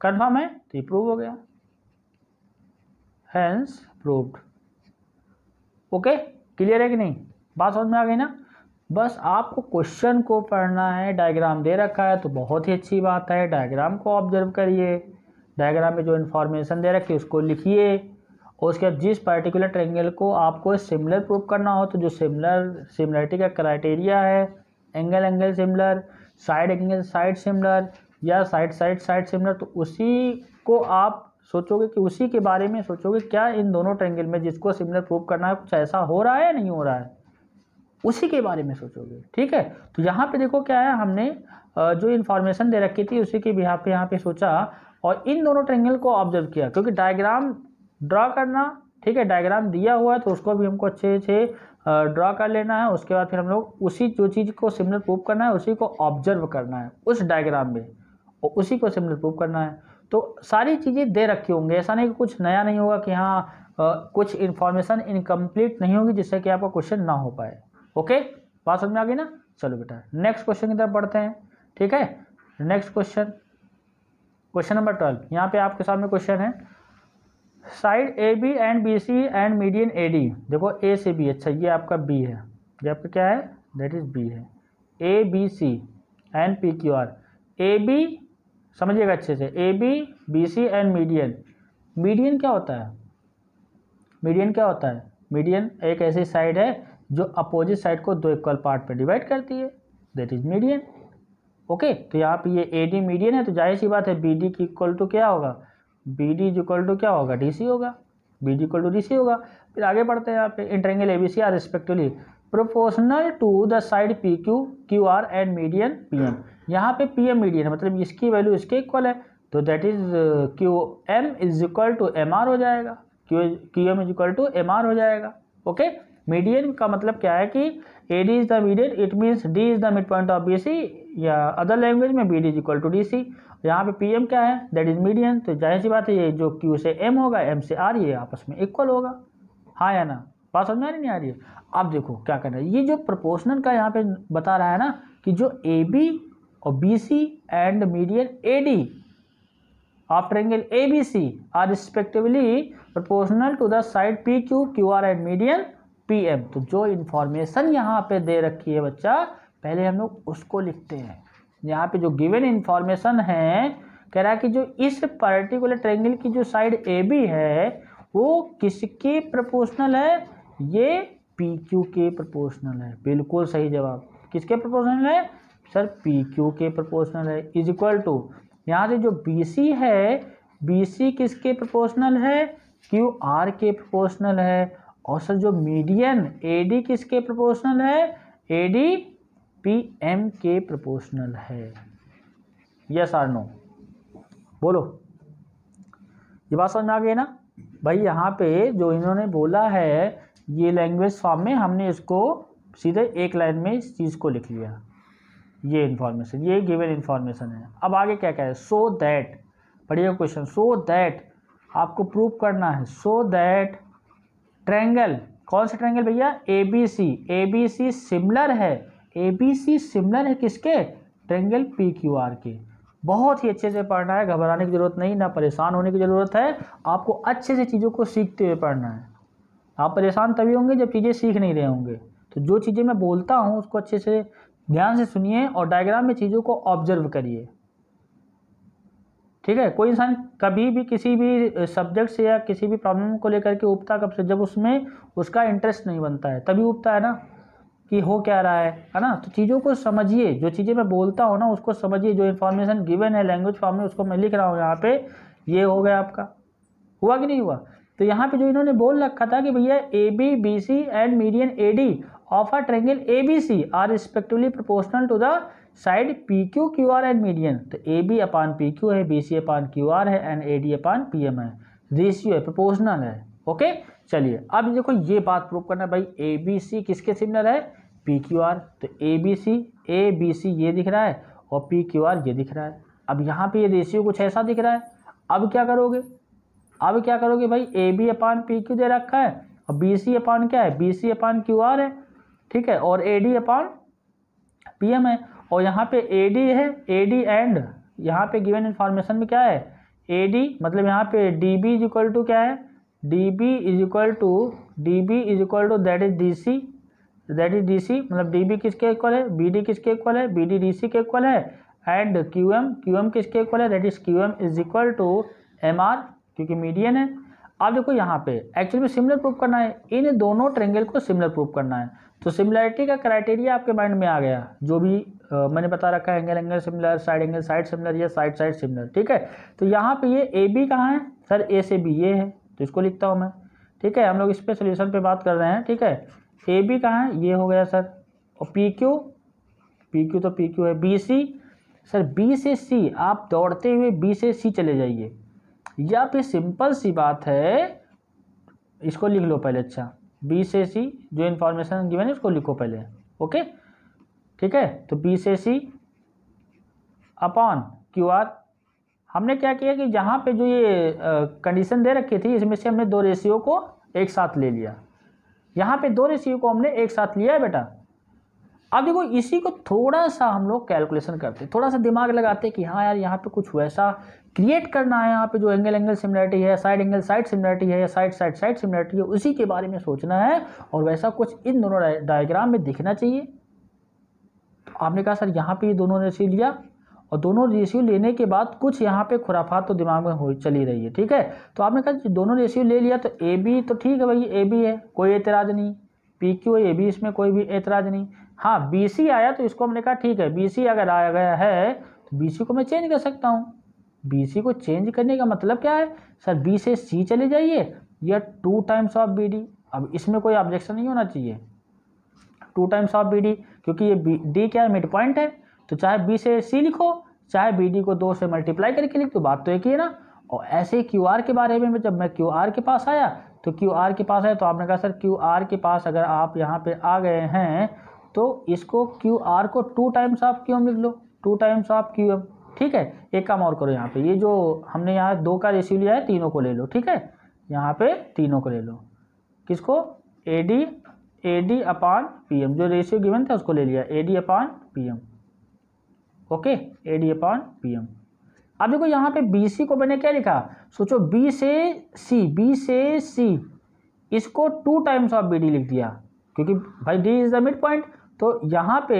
confirm है तो ये प्रूव हो गया हैंस प्रूव्ड ओके क्लियर है कि नहीं बात समझ में आ गई ना बस आपको क्वेश्चन को पढ़ना है डायग्राम दे रखा है तो बहुत ही अच्छी बात है डायग्राम को ऑब्जर्व करिए डायग्राम में जो इन्फॉर्मेशन दे रखी है उसको लिखिए और उसके बाद जिस पर्टिकुलर ट्रेंगल को आपको सिमिलर प्रूव करना हो तो जो सिमिलर सिमिलरिटी का क्राइटेरिया है angle angle similar side angle side similar या साइड साइड साइड सिमिलर तो उसी को आप सोचोगे कि उसी के बारे में सोचोगे क्या इन दोनों ट्रेंगल में जिसको सिमिलर प्रूव करना है कुछ ऐसा हो रहा है या नहीं हो रहा है उसी के बारे में सोचोगे ठीक है तो यहाँ पे देखो क्या है हमने जो इन्फॉर्मेशन दे रखी थी उसी के यहाँ पे यहाँ पे सोचा और इन दोनों ट्रेंगल को ऑब्जर्व किया क्योंकि डायग्राम ड्रा करना ठीक है डायग्राम दिया हुआ है तो उसको भी हमको अच्छे अच्छे ड्रा कर लेना है उसके बाद फिर हम लोग उसी जो चीज़ को सिमिलर प्रूव करना है उसी को ऑब्जर्व करना है उस डायग्राम में और उसी को सिमिलर प्रूव करना है तो सारी चीज़ें दे रखी होंगी ऐसा नहीं कि कुछ नया नहीं होगा कि हाँ कुछ इन्फॉर्मेशन इनकम्प्लीट नहीं होगी जिससे कि आपका क्वेश्चन ना हो पाए ओके बात समझ में आ गई ना चलो बेटा नेक्स्ट क्वेश्चन की तरफ बढ़ते हैं ठीक है next question question number twelve यहाँ पे आपके सामने क्वेश्चन है side A B and B C and median A D देखो ए से बी अच्छा ये आपका बी है ये आपका क्या है दैट इज़ बी है A B C and P Q R A B समझिएगा अच्छे से A B B C and median median क्या होता है मीडियन क्या होता है मीडियन एक ऐसी साइड है जो अपोजिट साइड को दो इक्वल पार्ट पर डिवाइड करती है दैट इज मीडियन ओके तो यहाँ पे ये ए डी मीडियन है तो जाहिर सी बात है बी डी की इक्वल टू क्या होगा B D is equal to क्या होगा डी सी होगा B D equal to D C होगा फिर आगे बढ़ते हैं यहाँ पे in triangle A B C are respectively proportional to the side P Q Q R and median P M यहाँ पे पी एम मीडियन मतलब इसकी वैल्यू इसके इक्वल है तो that is Q M is equal to M R हो जाएगा Q Q M is equal to M R हो जाएगा ओके मीडियन का मतलब क्या है कि A D is the median it means D is the mid point of B C या अदर लैंग्वेज में B D is equal to D C यहाँ पे पी एम क्या है दैट इज़ मीडियन तो जाहिर सी बात है ये जो क्यू से एम होगा एम से आर ये आपस में इक्वल होगा हाँ या ना बात समझ में आ रही नहीं आ रही है अब देखो क्या करना है ये जो प्रपोशनल का यहाँ पे बता रहा है ना कि जो ए बी और B C and median A D of triangle ABC are respectively proportional to the side PQ, QR and median PM. तो जो इन्फॉर्मेशन यहाँ पे दे रखी है बच्चा पहले हम लोग उसको लिखते हैं यहाँ पे जो गिवन इन्फॉर्मेशन है कह रहा है कि जो इस पर्टिकुलर ट्रेंगल की जो साइड ए बी है वो किसके प्रपोर्शनल है ये पी क्यू के प्रपोर्सनल है बिल्कुल सही जवाब किसके प्रपोर्सनल है सर पी क्यू के प्रोपोर्शनल है इज इक्वल टू यहाँ से जो बी सी है बी सी किसके प्रोपोर्शनल है क्यू आर के प्रोपोर्शनल है और सर जो मीडियन ए डी किसके प्रोपोर्शनल है ए डी पी एम के प्रोपोर्शनल है यस आर नो बोलो ये बात समझ में आ गई ना भाई यहाँ पे जो इन्होंने बोला है ये लैंग्वेज फॉर्म में हमने इसको सीधे एक लाइन में इस चीज़ को लिख लिया ये इन्फॉर्मेशन ये गिवन इन्फॉर्मेशन है अब आगे क्या रहे हैं सो दैट पढ़िए क्वेश्चन सो दैट आपको प्रूव करना है सो दैट ट्रैंगल कौन सा ट्रैंगल भैया A B C A B C similar है ए बी सी सिमिलर है किसके ट्रैंगल पी क्यू आर के बहुत ही अच्छे से पढ़ना है घबराने की ज़रूरत नहीं ना परेशान होने की ज़रूरत है आपको अच्छे से चीज़ों को सीखते हुए पढ़ना है आप परेशान तभी होंगे जब चीज़ें सीख नहीं रहे होंगे तो जो चीज़ें मैं बोलता हूँ उसको अच्छे से ध्यान से सुनिए और डायग्राम में चीज़ों को ऑब्जर्व करिए ठीक है कोई इंसान कभी भी किसी भी सब्जेक्ट से या किसी भी प्रॉब्लम को लेकर के उबता कब से जब उसमें उसका इंटरेस्ट नहीं बनता है तभी उबता है ना कि हो क्या रहा है है ना तो चीज़ों को समझिए जो चीज़ें मैं बोलता हूँ ना उसको समझिए जो इन्फॉर्मेशन गिवन है लैंग्वेज फॉर्म में उसको मैं लिख रहा हूँ यहाँ पे ये हो गया आपका हुआ कि नहीं हुआ तो यहाँ पे जो इन्होंने बोल रखा था कि भैया A B B C and median A D triangle A B C are respectively proportional to the side P Q Q R and median तो A B upon P Q है B C upon Q R है and A D upon P M है ratio है proportional है okay चलिए अब देखो ये बात प्रूव करना भाई ए बी सी किसके सिमिलर है पी क्यू आर तो A B C A B C ये दिख रहा है और पी क्यू आर ये दिख रहा है अब यहाँ पे ये रेशियो कुछ ऐसा दिख रहा है अब क्या करोगे अब क्या करोगे भाई A B upon P Q दे रखा है और बी सी अपान क्या है B C upon Q R है ठीक है और A D upon P M है और यहाँ पे ए डी है ए डी एंड यहाँ पे गिवन इन्फॉर्मेशन में क्या है ए डी मतलब यहाँ पे D B is equal to क्या है D B is equal to D B is equal to that is D C that is D C मतलब डी बी किसके इक्वल है बी डी किसके इक्वल है बी डी डी सी के equal है and Q M Q M किसके equal है that is Q M is equal to M R क्योंकि मीडियन है अब देखो यहाँ पे एक्चुअली में सिमिलर प्रूफ करना है इन दोनों ट्रेंगल को सिमिलर प्रूफ करना है तो सिमिलैरिटी का क्राइटेरिया आपके माइंड में आ गया जो भी आ, मैंने बता रखा है angle angle similar side angle side similar या साइड साइड सिमिलर ठीक है तो यहाँ पे ये ए बी कहाँ है सर ए से बी ये है तो इसको लिखता हूँ मैं ठीक है हम लोग इस पर सोल्यूशन पर बात कर रहे हैं ठीक है ए बी कहाँ है ये हो गया सर और पी क्यू पी क्यू तो पी क्यू है बी सी सर बी से सी आप दौड़ते हुए बी से सी चले जाइए या फिर सिंपल सी बात है इसको लिख लो पहले अच्छा बी से सी जो इन्फॉर्मेशन गिवन है उसको लिखो पहले ओके ठीक है तो बी से सी अपॉन क्यू आर हमने क्या किया कि जहाँ पे जो ये कंडीशन दे रखी थी इसमें से हमने दो रेशियो को एक साथ ले लिया यहाँ पे दो रेशियो को हमने एक साथ लिया है बेटा अब देखो इसी को थोड़ा सा हम लोग कैलकुलेशन करते हैं थोड़ा सा दिमाग लगाते हैं कि हाँ यार यहाँ पे कुछ वैसा क्रिएट करना है यहाँ पे जो एंगल एंगल सिमिलरिटी है साइड एंगल साइड सिमिलरिटी है या साइड साइड साइड सिमिलरिटी है उसी के बारे में सोचना है और वैसा कुछ इन दोनों डायग्राम में दिखना चाहिए तो आपने कहा सर यहाँ पर ये दोनों रेशियो लिया और दोनों रेशियो लेने के बाद कुछ यहाँ पे खुराफात तो दिमाग में हो चली रही है ठीक है तो आपने कहा दोनों रेशियो ले लिया तो ए बी तो ठीक है भाई ए बी है कोई एतराज़ नहीं पी क्यू ए बी इसमें कोई भी एतराज़ नहीं हाँ बी सी आया तो इसको हमने कहा ठीक है बी सी अगर आया गया है तो बी सी को मैं चेंज कर सकता हूँ बी सी को चेंज करने का मतलब क्या है सर बी से सी चले जाइए या two times of B D अब इसमें कोई ऑब्जेक्शन नहीं होना चाहिए two times of B D क्योंकि ये बी डी क्या है मिड पॉइंट है तो चाहे बी से सी लिखो चाहे बी डी को दो से मल्टीप्लाई करके लिख तो बात तो एक ही है ना और ऐसे ही क्यू आर के बारे में जब मैं क्यू आर के पास आया तो क्यू आर के पास आया तो आपने कहा सर क्यू आर के पास अगर आप यहाँ पर आ गए हैं तो इसको क्यू आर को two times of Q M लिख लो two times of Q M ठीक है एक काम और करो यहाँ पे ये जो हमने यहाँ दो का रेशियो लिया है तीनों को ले लो ठीक है यहाँ पे तीनों को ले लो किसको A D A D upon P M जो रेशियो गिवन था उसको ले लिया A D upon P M okay A D upon P M अब देखो यहाँ पे बी सी को मैंने क्या लिखा सोचो बी से सी बी से सी इसको two times of B D लिख दिया क्योंकि भाई D is the mid point तो यहाँ पे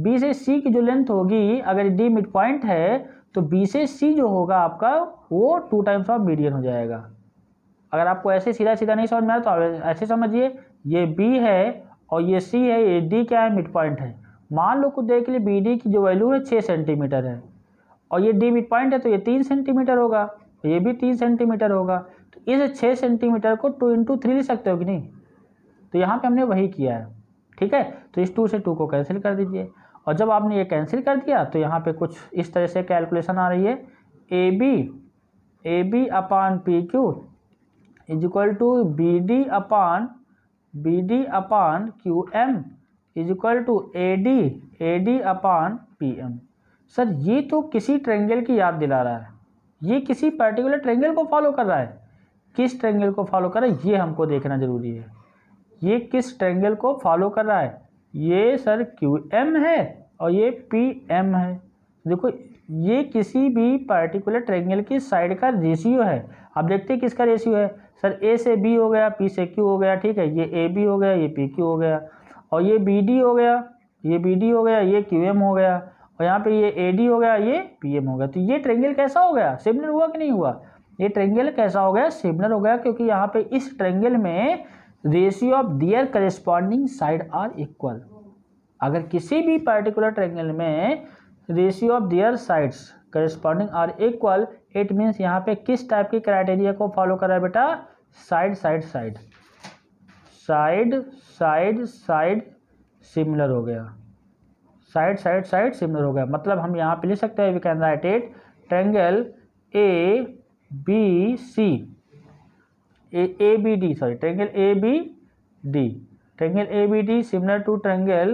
बी से सी की जो लेंथ होगी अगर डी मिड पॉइंट है तो बी से सी जो होगा आपका वो टू टाइम्स ऑफ मीडियन हो जाएगा अगर आपको ऐसे सीधा सीधा नहीं समझ में आया तो आप ऐसे समझिए ये बी है और ये सी है ये डी क्या है मिड पॉइंट है मान लो कुछ देर के लिए बी डी की जो वैल्यू है छः सेंटीमीटर है और ये डी मिड पॉइंट है तो ये तीन सेंटीमीटर होगा तो ये भी तीन सेंटीमीटर होगा तो इस छः सेंटीमीटर को टू इंटू थ्री ले सकते हो कि नहीं तो यहाँ पे हमने वही किया है ठीक है तो इस टू से टू को कैंसिल कर दीजिए और जब आपने ये कैंसिल कर दिया तो यहाँ पे कुछ इस तरह से कैलकुलेशन आ रही है A B A B upon P Q is equal to B D upon B D upon Q M is equal to A D A D upon P M sir ये तो किसी ट्रेंगल की याद दिला रहा है ये किसी पर्टिकुलर ट्रेंगल को फॉलो कर रहा है किस ट्रेंगल को फॉलो कर रहा है ये हमको देखना ज़रूरी है ये किस ट्रैंगल को फॉलो कर रहा है ये सर क्यू एम है और ये पी एम है देखो ये किसी भी पर्टिकुलर ट्रैंगल की साइड का रेशियो है आप देखते हैं किसका रेशियो है सर ए से बी हो गया पी से क्यू हो गया ठीक है ये ए बी हो गया ये पी क्यू हो गया और ये बी डी हो गया ये बी डी हो गया ये क्यू एम हो गया और यहाँ पे ये ए डी हो गया ये पी एम हो गया तो ये ट्रेंगल कैसा हो गया सिग्नल हुआ कि नहीं हुआ ये ट्रेंगल कैसा हो गया सिग्नल हो गया क्योंकि यहाँ पे इस ट्रेंगल में ratio of their corresponding side are equal अगर किसी भी पर्टिकुलर ट्रैंगल में ratio of their sides corresponding are equal it means यहाँ पे किस टाइप के क्राइटेरिया को फॉलो करा है बेटा side side side side side side similar हो गया साइड साइड साइड सिमिलर हो गया मतलब हम यहाँ पे लिख सकते हैं we can write it triangle A B C A B D sorry triangle A B D triangle A B D similar to triangle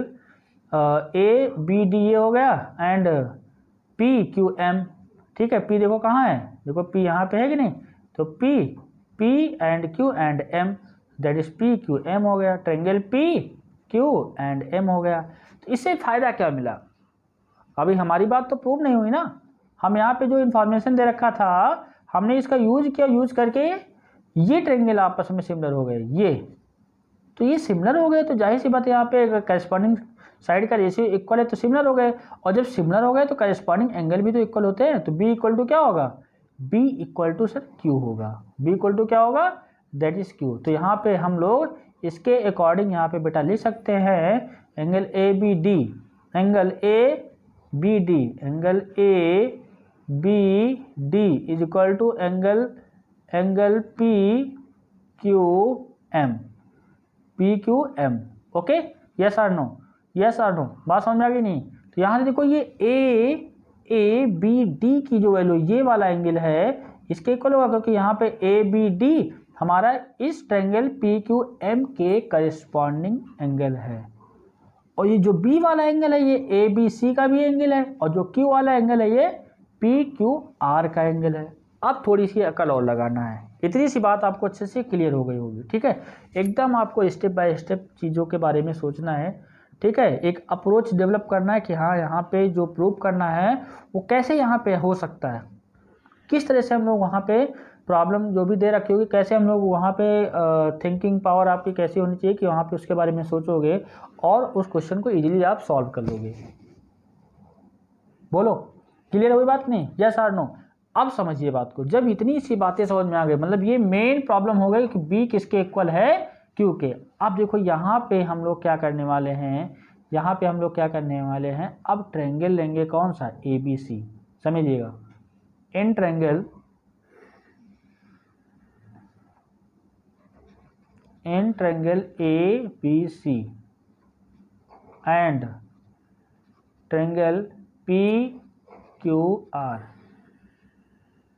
A B D A हो गया एंड पी क्यू एम ठीक है P देखो कहाँ है देखो P यहाँ पे है कि नहीं तो P P and Q and M that is P Q M हो गया triangle P Q and M हो गया तो इससे फ़ायदा क्या मिला अभी हमारी बात तो प्रूव नहीं हुई ना हम यहाँ पे जो इन्फॉर्मेशन दे रखा था हमने इसका यूज किया यूज करके ये ट्रेंगल आपस में सिमिलर हो गए ये तो ये सिमिलर हो गए तो जाहिर सी बात है यहाँ पे करस्पॉन्डिंग साइड का रेशियो इक्वल है तो सिमिलर हो गए और जब सिमिलर हो गए तो करस्पॉन्डिंग एंगल भी तो इक्वल होते हैं तो बी इक्वल टू क्या होगा B equal to sir Q होगा बी इक्वल टू क्या होगा दैट इज़ क्यू तो यहाँ पे हम लोग इसके अकॉर्डिंग यहाँ पे बेटा ले सकते हैं angle A B D angle A B D angle A B D is equal to angle angle P Q M P Q M okay yes or no yes or no बात समझ में आ गई नहीं तो यहाँ से देखो ये ए ए बी डी की जो वैल्यू ये वाला एंगल है इसके इक्वल होगा क्योंकि यहाँ पे ए बी डी हमारा इस ट्रेंगल पी क्यू एम के करिस्पॉन्डिंग एंगल है और ये जो बी वाला एंगल है ये ए बी सी का भी एंगल है और जो क्यू वाला एंगल है ये पी क्यू आर का एंगल है अब थोड़ी सी अकल और लगाना है इतनी सी बात आपको अच्छे से क्लियर हो गई होगी ठीक है एकदम आपको स्टेप बाय स्टेप चीज़ों के बारे में सोचना है ठीक है एक अप्रोच डेवलप करना है कि हाँ यहाँ पे जो प्रूव करना है वो कैसे यहाँ पे हो सकता है किस तरह से हम लोग वहाँ पे प्रॉब्लम जो भी दे रखी होगी कैसे हम लोग वहाँ पे थिंकिंग पावर आपकी कैसी होनी चाहिए कि वहाँ पे उसके बारे में सोचोगे और उस क्वेश्चन को ईजिली आप सॉल्व कर लोगे बोलो क्लियर हुई बात नहीं यस आर नो अब समझिए बात को जब इतनी सी बातें समझ में आ गई मतलब ये मेन प्रॉब्लम हो गई कि बी किसके इक्वल है क्यू के अब देखो यहाँ पे हम लोग क्या करने वाले हैं यहाँ पे हम लोग क्या करने वाले हैं अब ट्रेंगल लेंगे कौन सा ए बी सी समझिएगा in triangle in triangle A B C and triangle P Q R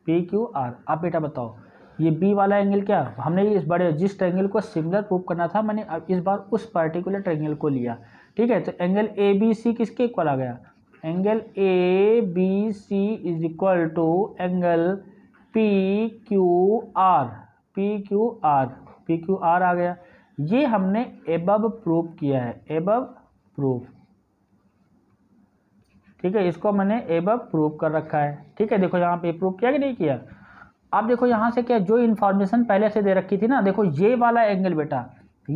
P Q R आप बेटा बताओ ये बी वाला एंगल क्या हमने इस बड़े जिस ट्रैंगल को सिमिलर प्रूव करना था मैंने अब इस बार उस पर्टिकुलर ट्रैंगल को लिया ठीक है तो एंगल ए बी सी किसके इक्वल आ गया angle A B C is equal to angle P Q R P Q R P Q R आ गया ये हमने एबब प्रूफ किया है एबब प्रूफ ठीक है इसको मैंने एब प्रूव कर रखा है ठीक है देखो यहाँ पे प्रूव किया कि नहीं किया अब देखो यहाँ से क्या जो इन्फॉर्मेशन पहले से दे रखी थी ना देखो ये वाला एंगल बेटा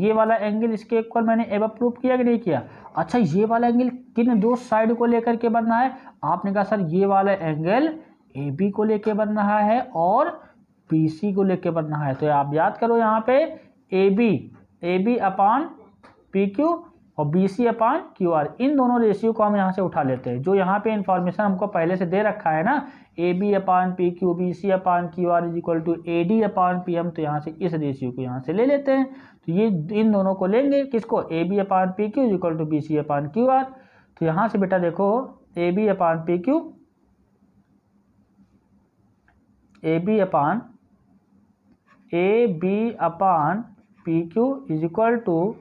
ये वाला एंगल इसके इक्वल मैंने एब प्रूव किया कि नहीं किया अच्छा ये वाला एंगल किन दो साइड को लेकर के बन रहा है आपने कहा सर ये वाला एंगल ए बी को लेके बन रहा है और बी सी को लेके बन रहा है तो आप याद करो यहाँ पे A B A B upon P Q और B C upon Q R इन दोनों रेशियो को हम यहाँ से उठा लेते हैं जो यहाँ पे इन्फॉर्मेशन हमको पहले से दे रखा है ना A B upon P Q B C upon Q R is equal to A D upon P M तो यहाँ से इस रेशियो को यहाँ से ले लेते हैं तो ये इन दोनों को लेंगे किसको A B upon P Q is equal to B C upon Q R तो यहाँ से बेटा देखो A B upon P Q A B upon A B upon P Q is equal to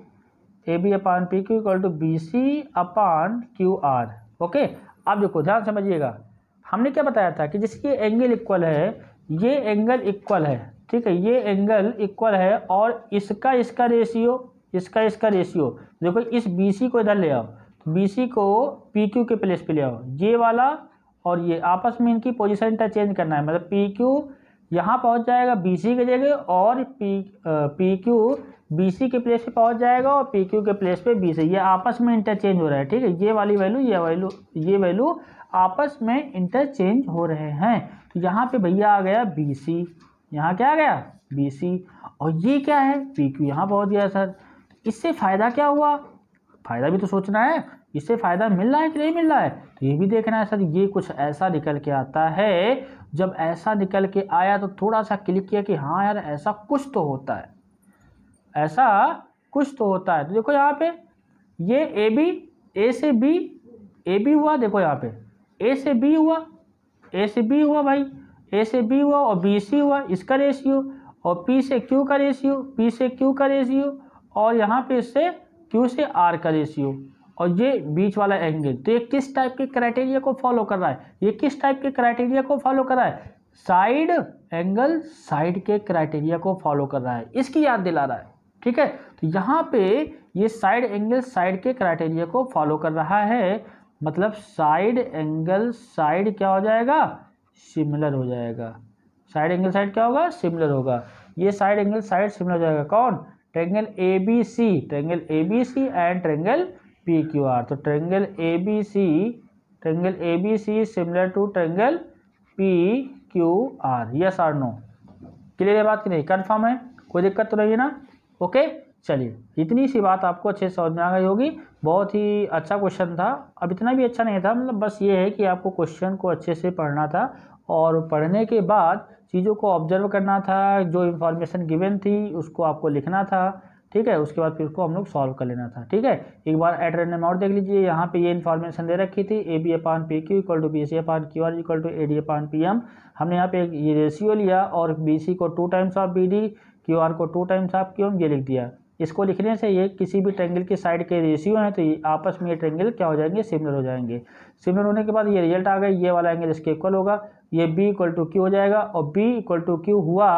A B upon P Q equal to B C upon Q R okay अब देखो ध्यान समझिएगा हमने क्या बताया था कि जिसकी एंगल इक्वल है ये एंगल इक्वल है ठीक है ये एंगल इक्वल है और इसका इसका रेशियो इसका इसका रेशियो देखो इस बी सी को इधर ले आओ बी तो सी को पी क्यू के प्लेस पे ले आओ ये वाला और ये आपस में इनकी पोजीशन इंटर चेंज करना है मतलब पी क्यू यहाँ पहुँच जाएगा बी सी की जगह और P P Q B C के प्लेस पे पहुँच जाएगा और पी क्यू के प्लेस पे बी सी ये आपस में इंटरचेंज हो रहा है ठीक है ये वाली वैल्यू ये वैल्यू ये वैल्यू आपस में इंटरचेंज हो रहे हैं तो यहाँ पे भैया आ गया बी सी यहाँ क्या आ गया बी सी और ये क्या है पी क्यू यहाँ पहुँच गया सर इससे फ़ायदा क्या हुआ फ़ायदा भी तो सोचना है इससे फ़ायदा मिल रहा है कि नहीं मिल रहा है तो ये भी देखना है सर ये कुछ ऐसा निकल के आता है जब ऐसा निकल के आया तो थोड़ा सा क्लिक किया कि हाँ यार ऐसा कुछ तो होता है ऐसा कुछ तो होता है तो देखो यहाँ पे ये ए बी ए से बी ए बी हुआ देखो यहाँ पे ए से बी हुआ ए से बी हुआ भाई ए से बी हुआ और बी सी हुआ इसका रेशियो और पी से क्यू का रेशियो पी से क्यू का रेशियो और यहाँ पे इससे क्यू से आर का रेशियो और ये बीच वाला एंगल तो ये किस टाइप के क्राइटेरिया को फॉलो कर रहा है ये किस टाइप के क्राइटेरिया को फॉलो कर रहा है साइड एंगल साइड के क्राइटेरिया को फॉलो कर रहा है इसकी याद दिला रहा है ठीक है तो यहाँ पे ये साइड एंगल साइड के क्राइटेरिया को फॉलो कर रहा है मतलब साइड एंगल साइड क्या हो जाएगा सिमिलर हो जाएगा साइड एंगल साइड क्या होगा सिमिलर होगा ये साइड एंगल साइड सिमिलर हो जाएगा कौन triangle A B C triangle A B C and triangle P Q R तो triangle A B C triangle A B C similar to triangle P Q R yes or no clear है बात की नहीं confirm है कोई दिक्कत तो नहीं है ना ओके चलिए इतनी सी बात आपको अच्छे से समझ में आ गई होगी बहुत ही अच्छा क्वेश्चन था अब इतना भी अच्छा नहीं था मतलब बस ये है कि आपको क्वेश्चन को अच्छे से पढ़ना था और पढ़ने के बाद चीज़ों को ऑब्जर्व करना था जो इन्फॉर्मेशन गिवन थी उसको आपको लिखना था ठीक है उसके बाद फिर उसको हम लोग सॉल्व कर लेना था ठीक है एक बार एट रैंडम और देख लीजिए यहाँ पे ये इन्फॉर्मेशन दे रखी थी A B upon P Q equal to B C upon Q R equal to A D upon P M हमने यहाँ पे एक ये रेशियो लिया और बी सी को two times of B D Q R को two times of Q M ये लिख दिया इसको लिखने से ये किसी भी ट्रेंगल के साइड के रेशियो हैं तो ये आपस में ये ट्रेंगल क्या हो जाएंगे सिमिलर हो जाएंगे सिमिलर होने के बाद ये रिजल्ट आ गया ये वाला एंगल इसके इक्वल होगा ये बी इक्वल टू क्यू हो जाएगा और बी इक्वल टू क्यू हुआ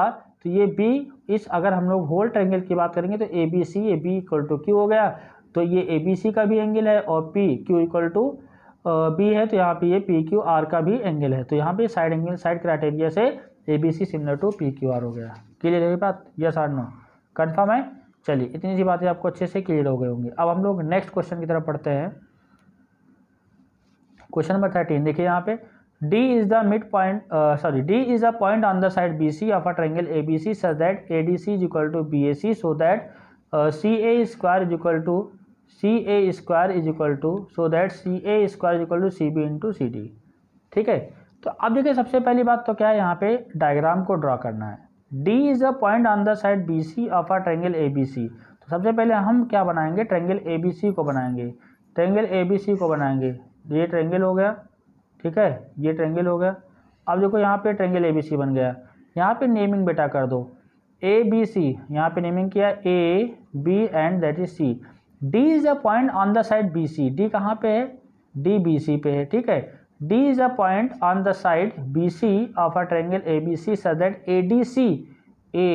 तो ये बी इस अगर हम लोग होल एंगल की बात करेंगे तो A B C A B equal to Q हो गया तो ये ए बी सी का भी एंगल है और P Q equal to B है तो यहाँ पे ये पी क्यू आर का भी एंगल है तो यहाँ पे साइड एंगल साइड क्राइटेरिया से A B C similar to P Q R हो गया क्लियर है बात यस आर नो कन्फर्म है चलिए इतनी सी बातें आपको अच्छे से क्लियर हो गए होंगे अब हम लोग नेक्स्ट क्वेश्चन की तरफ पढ़ते हैं क्वेश्चन नंबर थर्टीन देखिए यहाँ पे D is the midpoint, uh, sorry, D is a point on the side BC of a triangle ABC such that ADC is equal to BAC so that uh, CA square is equal to CA square is equal to so that CA square is equal to CB into CD ठीक है तो अब देखिए सबसे पहली बात तो क्या है यहाँ पे डायग्राम को ड्रॉ करना है D is the point on the side BC C of a triangle A तो सबसे पहले हम क्या बनाएंगे ट्रेंगल ABC को बनाएंगे ट्रेंगल ABC को बनाएंगे ये ट्रेंगल हो गया ठीक है ये ट्रेंगल हो गया अब देखो यहाँ पे ट्रेंगल ए बी सी बन गया यहाँ पे नेमिंग बेटा कर दो ए बी सी यहाँ पे नेमिंग किया A B and that is C D is a point on the side B C D कहाँ पे है डी बी सी पे है ठीक है D is a point on the side B C of a triangle A B C so that A D C A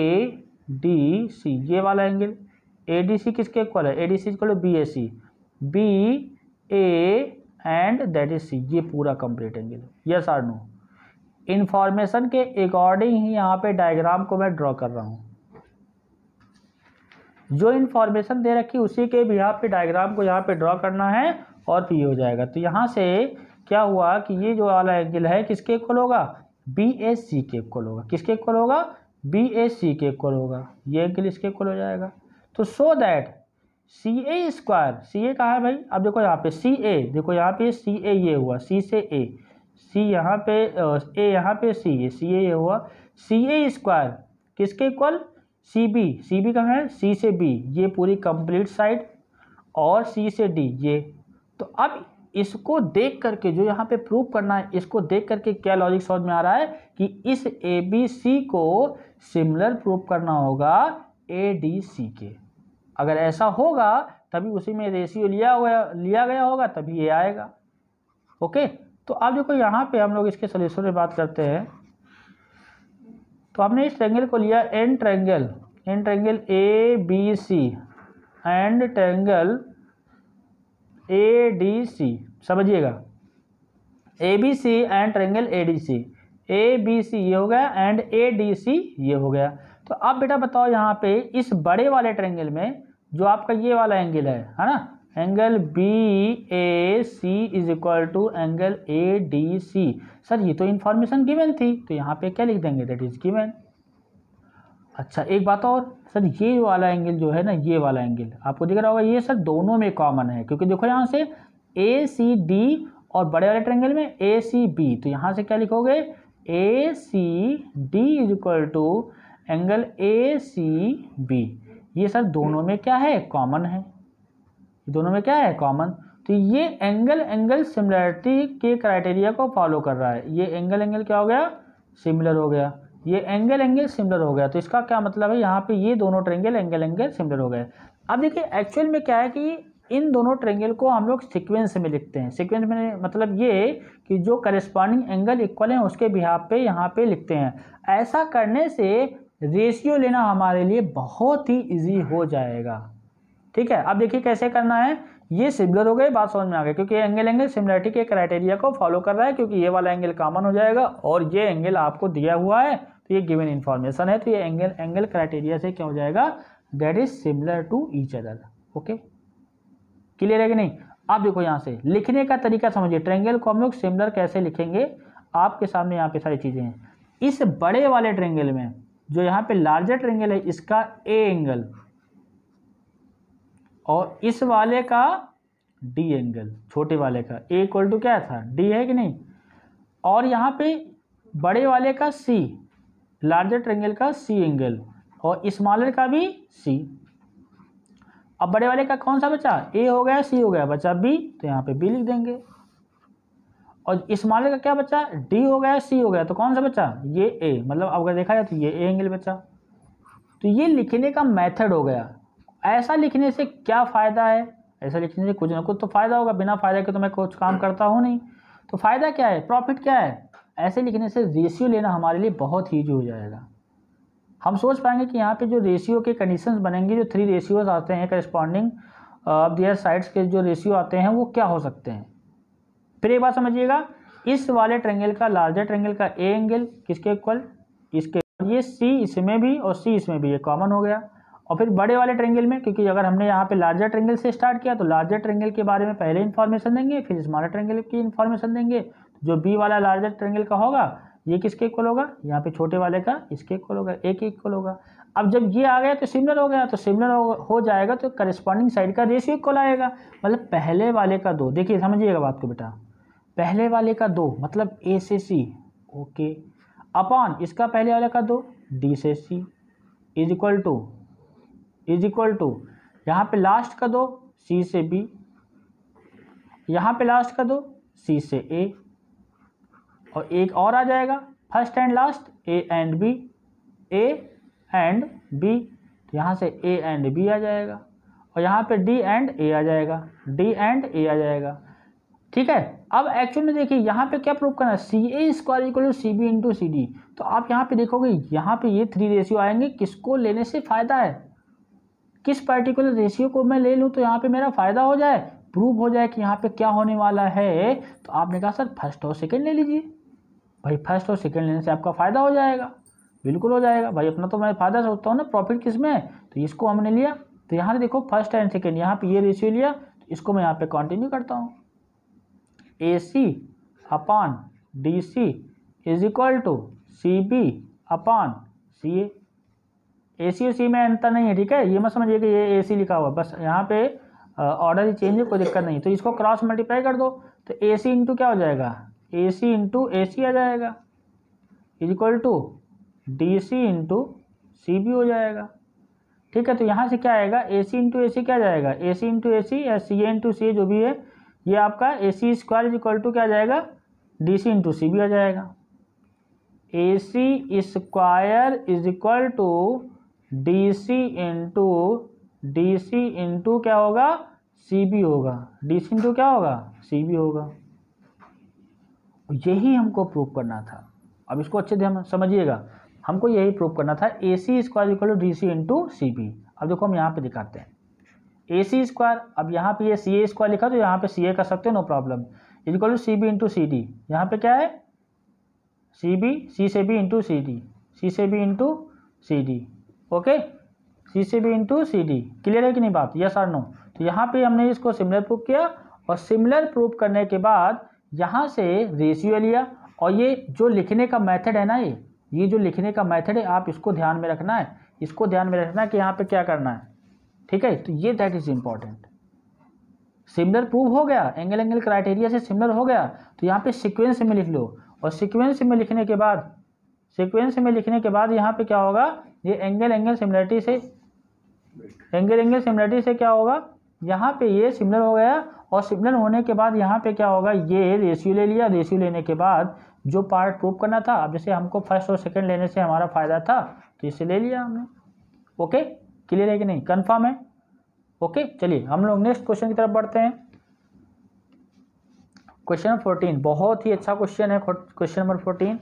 D C ये वाला angle A D C किसके इक्वल है A D C equal B A C B A and that is C ये पूरा complete angle yes or no information के according ही यहाँ पे डायग्राम को मैं ड्रॉ कर रहा हूँ जो इन्फॉर्मेशन दे रखी उसी के भी यहाँ पे डायग्राम को यहाँ पे ड्रॉ करना है और फिर हो जाएगा तो यहाँ से क्या हुआ कि ये जो वाला एंगल है किसके इक्वल होगा बी ए सी के इक्वल होगा किसके इक्वल होगा बी ए सी के इक्वल होगा ये एंगल इसके इक्वल हो जाएगा तो so so that C A square C A कहाँ है भाई अब देखो यहाँ पे सी ए देखो यहाँ पे सी ए ये हुआ सी से ए सी यहाँ पे ए यहाँ पे सी ये सी ए ये हुआ सी ए स्क्वायर किसके equal C B C B कहाँ है सी से बी ये पूरी कंप्लीट साइड और सी से डी ये तो अब इसको देख करके जो यहाँ पे प्रूव करना है इसको देख करके क्या लॉजिक समझ में आ रहा है कि इस ए बी सी को सिमिलर प्रूव करना होगा ए डी सी के अगर ऐसा होगा तभी उसी में रेशियो लिया हुआ लिया गया होगा तभी ये आएगा ओके तो अब देखो यहाँ पे हम लोग इसके सोल्यूशन में बात करते हैं तो हमने इस ट्रेंगल को लिया in triangle in triangle A B C and triangle A D C समझिएगा A B C and triangle A D C A B C ये हो गया एंड ए डी सी ये हो गया तो आप बेटा बताओ यहाँ पे इस बड़े वाले ट्रेंगल में जो आपका ये वाला एंगल है है ना angle B A C is equal to angle A D C sir ये तो इन्फॉर्मेशन गिवन थी तो यहाँ पे क्या लिख देंगे दैट इज गिवन अच्छा एक बात और सर ये वाला एंगल जो है ना ये वाला एंगल आपको दिख रहा होगा ये सर दोनों में कॉमन है क्योंकि देखो यहाँ से ए सी डी और बड़े वाले ट्रेंगल में ए सी बी तो यहाँ से क्या लिखोगे A C D is equal to angle A C B ये सर दोनों में क्या है कॉमन है दोनों में क्या है कॉमन तो ये एंगल एंगल सिमिलरिटी के क्राइटेरिया को फॉलो कर रहा है ये एंगल एंगल क्या हो गया सिमिलर हो गया ये एंगल एंगल सिमिलर हो गया तो इसका क्या मतलब है यहाँ पे ये दोनों ट्रेंगल एंगल एंगल सिमिलर हो गए अब देखिए एक्चुअल में क्या है कि इन दोनों ट्रेंगल को हम लोग सिक्वेंस में लिखते हैं सिक्वेंस में मतलब ये कि जो करस्पॉन्डिंग एंगल इक्वल हैं उसके बिहार पे यहाँ पे लिखते हैं ऐसा करने से रेशियो लेना हमारे लिए बहुत ही इजी हो जाएगा ठीक है अब देखिए कैसे करना है ये सिमिलर हो गए बात समझ में आ गई क्योंकि एंगल एंगल सिमिलरिटी के क्राइटेरिया को फॉलो कर रहा है क्योंकि ये वाला एंगल कॉमन हो जाएगा और ये एंगल आपको दिया हुआ है तो ये गिवन इन्फॉर्मेशन है तो ये एंगल एंगल क्राइटेरिया से क्या हो जाएगा that is similar to each other okay clear है कि नहीं आप देखो यहाँ से लिखने का तरीका समझिए ट्रेंगल को हम लोग सिमिलर कैसे लिखेंगे आपके सामने यहाँ पे सारी चीज़ें हैं इस बड़े वाले ट्रेंगल में जो यहाँ पे लार्जर ट्रेंगल है इसका ए एंगल और इस वाले का डी एंगल छोटे वाले का ए इक्वल टू क्या था डी है कि नहीं और यहाँ पे बड़े वाले का सी लार्जर ट्रेंगल का सी एंगल और स्मॉलर का भी सी अब बड़े वाले का कौन सा बचा ए हो गया सी हो गया बचा बी तो यहाँ पे बी लिख देंगे और इस माले का क्या बचा डी हो गया सी हो गया तो कौन सा बचा ये ए मतलब अगर देखा जाए तो ये ए एंगल बचा तो ये लिखने का मेथड हो गया ऐसा लिखने से क्या फ़ायदा है ऐसा लिखने से कुछ ना कुछ तो फ़ायदा होगा बिना फ़ायदा के तो मैं कुछ काम करता हूँ नहीं तो फ़ायदा क्या है प्रॉफिट क्या है ऐसे लिखने से रेशियो लेना हमारे लिए बहुत ईजी हो जाएगा हम सोच पाएंगे कि यहाँ पर जो रेशियो के कंडीशन बनेंगे जो थ्री रेशियोज आते हैं करस्पॉन्डिंग अब दियर साइड्स के जो रेशियो आते हैं वो क्या हो सकते हैं फिर एक बात समझिएगा इस वाले ट्रेंगल का लार्जर ट्रेंगल का ए एंगल किसके इक्वल इसके ये सी इसमें भी और सी इसमें भी ये कॉमन हो गया और फिर बड़े वाले ट्रेंगल में क्योंकि अगर हमने यहाँ पे लार्जर ट्रेंगल से स्टार्ट किया तो लार्जर ट्रेंगल के बारे में पहले इन्फॉर्मेशन देंगे फिर स्मॉलर ट्रेंगल की इन्फॉर्मेशन देंगे जो बी वाला लार्जर ट्रेंगल का होगा ये किसके इक्वल होगा यहाँ पे छोटे वाले का इसके इक्वल होगा ए के इक्वल होगा अब जब ये आ गया तो सिमिलर हो गया तो सिमिलर हो जाएगा तो करस्पॉन्डिंग साइड का रेशियो इक्वल आएगा मतलब पहले वाले का दो देखिए समझिएगा बात को बेटा पहले वाले का दो मतलब ए से सी ओके अपॉन इसका पहले वाले का दो डी से C is equal to is equal to यहाँ पे लास्ट का दो सी से बी यहाँ पे लास्ट का दो सी से ए और एक और आ जाएगा first and last A and B A and B तो यहाँ से ए एंड बी आ जाएगा और यहाँ पे डी एंड ए आ जाएगा डी एंड ए आ जाएगा ठीक है अब एक्चुअल में देखिए यहाँ पे क्या प्रूव करना है C A square equal to C B into C D तो आप यहाँ पे देखोगे यहाँ पे ये थ्री रेशियो आएंगे किसको लेने से फ़ायदा है किस पर्टिकुलर रेशियो को मैं ले लूँ तो यहाँ पे मेरा फ़ायदा हो जाए प्रूव हो जाए कि यहाँ पे क्या होने वाला है तो आपने कहा सर फर्स्ट और सेकेंड ले लीजिए भाई फर्स्ट और सेकेंड लेने से आपका फ़ायदा हो जाएगा बिल्कुल हो जाएगा भाई अपना तो मैं फ़ायदा सोचता हूँ ना प्रॉफिट किस में है तो इसको हमने लिया तो यहाँ देखो फर्स्ट एंड सेकेंड यहाँ पर ये रेशियो लिया तो इसको मैं यहाँ पर कंटिन्यू करता हूँ A C upon D C is equal to C B upon C A C और सी में अंतर नहीं है ठीक है ये मत समझिए कि ये ए सी लिखा हुआ बस यहाँ पे ऑर्डर ही चेंज है कोई दिक्कत नहीं तो इसको क्रॉस मल्टीप्लाई कर दो तो ए सी इंटू क्या हो जाएगा A C into A C आ जाएगा is equal to D C into C B हो जाएगा ठीक है तो यहाँ से क्या आएगा ए सी इंटू ए सी क्या जाएगा ए सी इंटू ए सी या सी ए इंटू सी जो भी है ये आपका A C square is equal to क्या आ जाएगा डी सी इंटू सी भी आ जाएगा A C square is equal to D C into D C into क्या होगा सी बी होगा डी सी इंटू क्या होगा सी बी होगा तो यही हमको प्रूव करना था अब इसको अच्छे ध्यान समझिएगा हमको यही प्रूव करना था A C square equal to D C into C B अब देखो हम यहाँ पे दिखाते हैं ए सी स्क्वायर अब यहाँ पे ये सी ए स्क्वायर लिखा तो यहाँ पे सी ए कर सकते हो no problem is equal to C B into C D यहाँ पे क्या है सी बी सी से B into C D C से B into C D okay C से B into C D clear है कि नहीं बात यस आर नो तो यहाँ पे हमने इसको सिमिलर प्रूफ किया और सिमिलर प्रूफ करने के बाद यहाँ से रेशियो लिया और ये जो लिखने का मेथड है ना ये ये जो लिखने का मेथड है आप इसको ध्यान में रखना है इसको ध्यान में रखना है कि यहाँ पे क्या करना है ठीक है तो ये that is important similar prove हो गया एंगल एंगल क्राइटेरिया से सिमिलर हो गया तो यहाँ पे सिक्वेंस में लिख लो और सिक्वेंस में लिखने के बाद सिक्वेंस में लिखने के बाद यहाँ पे क्या होगा ये एंगल एंगल सिमिलरिटी से एंगल एंगल सिमिलरिटी से क्या होगा यहाँ पे ये सिमिलर हो गया और सिमिलर होने के बाद यहाँ पे क्या होगा ये रेशियो ले लिया रेशियो लेने के बाद जो पार्ट प्रूव करना था अब जैसे हमको फर्स्ट और सेकंड लेने से हमारा फ़ायदा था तो इसे ले लिया हमने ओके क्लियर है कि नहीं कन्फर्म है ओके चलिए हम लोग नेक्स्ट क्वेश्चन की तरफ बढ़ते हैं क्वेश्चन नंबर फोर्टीन बहुत ही अच्छा क्वेश्चन है क्वेश्चन नंबर फोर्टीन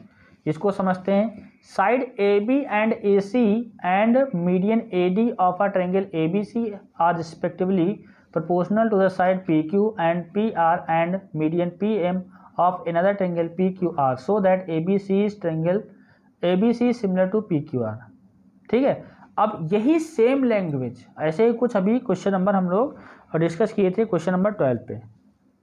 इसको समझते हैं side A B and A C and median A D of a triangle A B C are respectively proportional to the side P P Q and and R median P M of another triangle P Q R so that A B C is triangle A B C similar to P Q R ठीक है अब यही same language ऐसे ही कुछ अभी question number हम लोग discuss किए थे क्वेश्चन नंबर ट्वेल्व पे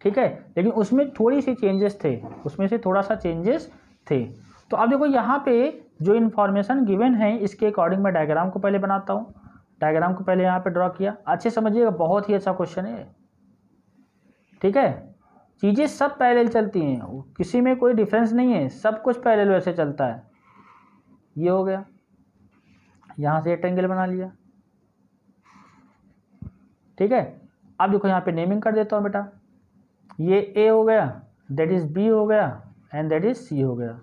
ठीक है लेकिन उसमें थोड़ी सी चेंजेस थे उसमें से थोड़ा सा चेंजेस थे तो अब देखो यहाँ पे जो इन्फॉर्मेशन गिवन है इसके अकॉर्डिंग मैं डायग्राम को पहले बनाता हूँ डायग्राम को पहले यहाँ पे ड्रॉ किया अच्छे समझिएगा बहुत ही अच्छा क्वेश्चन है ठीक है चीज़ें सब पैरेलल चलती हैं किसी में कोई डिफरेंस नहीं है सब कुछ पैरेल वैसे चलता है ये हो गया यहाँ से एट एंगल बना लिया ठीक है अब देखो यहाँ पे नेमिंग कर देता हूँ बेटा ये ए हो गया दैट इज़ बी हो गया एंड दैट इज़ सी हो गया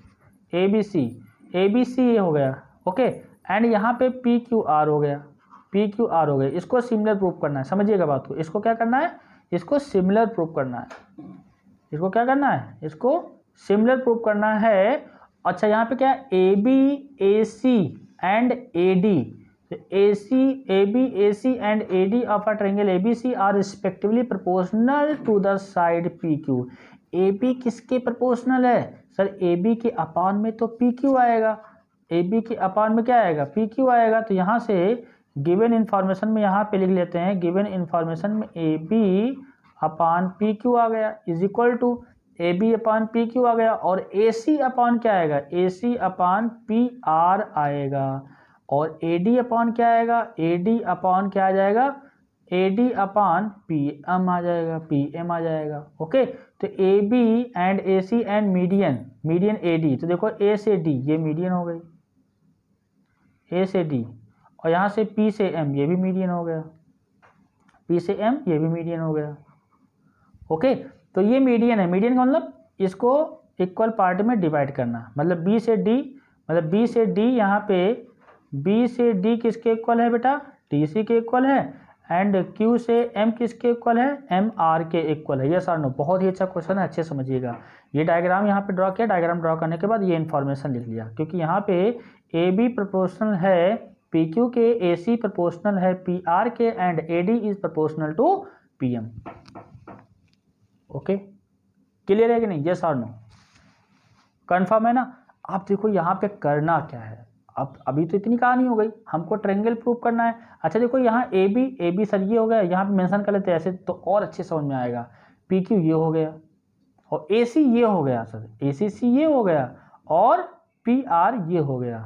ए B C A B C ए हो गया ओके एंड यहाँ पे पी क्यू आर हो गया पी क्यू आर हो गया इसको सिमिलर प्रूफ करना है समझिएगा बात को इसको क्या करना है इसको सिमिलर प्रूफ करना है इसको क्या करना है इसको सिमिलर प्रूफ करना है अच्छा यहाँ पे क्या A B A C and A D A C A B A C and A D of a triangle A B C are respectively proportional to the side P Q A B किसके proportional है sir A B के upon में तो P Q आएगा ए B के upon में क्या आएगा पी क्यू आएगा तो यहाँ से गिवन इन्फॉर्मेशन में यहाँ पे लिख लेते हैं गिवन इन्फॉर्मेशन में A B upon P Q आ गया is equal to A B upon P Q आ गया और ए सी अपान क्या आएगा ए सी अपान पी आर आएगा और ए डी अपान क्या आएगा ए डी अपान क्या आ जाएगा A D upon P M आ जाएगा पी एम आ जाएगा ओके तो A B and A C and median median A D तो देखो ए से डी ये मीडियन हो गई ए से डी और यहाँ से पी से एम ये भी मीडियन हो गया पी से एम ये भी मीडियन हो गया ओके तो ये मीडियन है मीडियन का मतलब इसको इक्वल पार्ट में डिवाइड करना मतलब बी से डी मतलब बी से डी यहाँ पे बी से डी किसके इक्वल है बेटा टी सी के इक्वल है एंड क्यू से एम किसके इक्वल है एम आर के इक्वल है यस आर नो बहुत ही अच्छा क्वेश्चन है अच्छे समझिएगा ये डायग्राम यहाँ पे ड्रॉ किया डायग्राम ड्रॉ करने के बाद ये इन्फॉर्मेशन लिख लिया क्योंकि यहाँ पे ए बी प्रपोर्सनल है पी क्यू के ए सी प्रपोर्सनल है पी आर के and A D is proportional to P M okay clear है कि नहीं यस और नो कन्फर्म है ना आप देखो यहाँ पे करना क्या है अब अभी तो इतनी कहानी हो गई हमको ट्रेंगल प्रूव करना है अच्छा देखो यहाँ A B A B sir ये हो गया यहाँ पे मेंशन कर लेते हैं ऐसे तो और अच्छे समझ में आएगा पी क्यू ये हो गया और ए सी ये हो गया सर ए सी सी ये हो गया और पी आर ये हो गया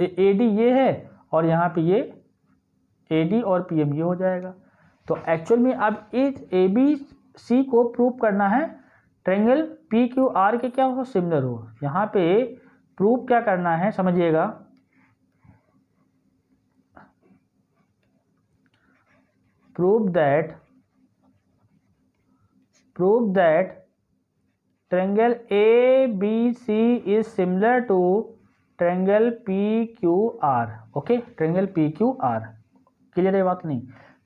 ए डी ये है और यहाँ पे ये ए डी और पी एम ये हो जाएगा तो एक्चुअल में अब ए बी सी को प्रूफ करना है ट्रेंगल पी क्यू आर के क्या हो सिमिलर हो यहाँ पे प्रूफ क्या करना है समझिएगा proof that proof that triangle A B C is similar to triangle P Q R okay triangle P Q R clear है बात नहीं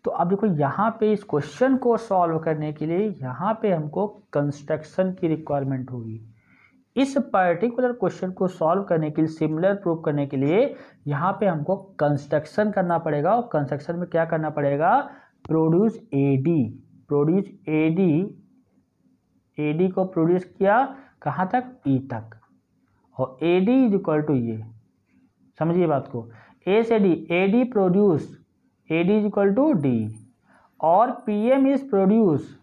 तो अब देखो यहाँ पे इस क्वेश्चन को सॉल्व करने के लिए यहाँ पे हमको कंस्ट्रक्शन की रिक्वायरमेंट होगी इस पर्टिकुलर क्वेश्चन को सॉल्व करने के लिए सिमिलर प्रूव करने के लिए यहाँ पे हमको कंस्ट्रक्शन करना पड़ेगा और कंस्ट्रक्शन में क्या करना पड़ेगा produce A D produce A D A D को प्रोड्यूस किया कहाँ तक ई e तक और A D is equal to ये समझिए बात को ए से D A D produce A D is equal to D और पी एम इज प्रोड्यूस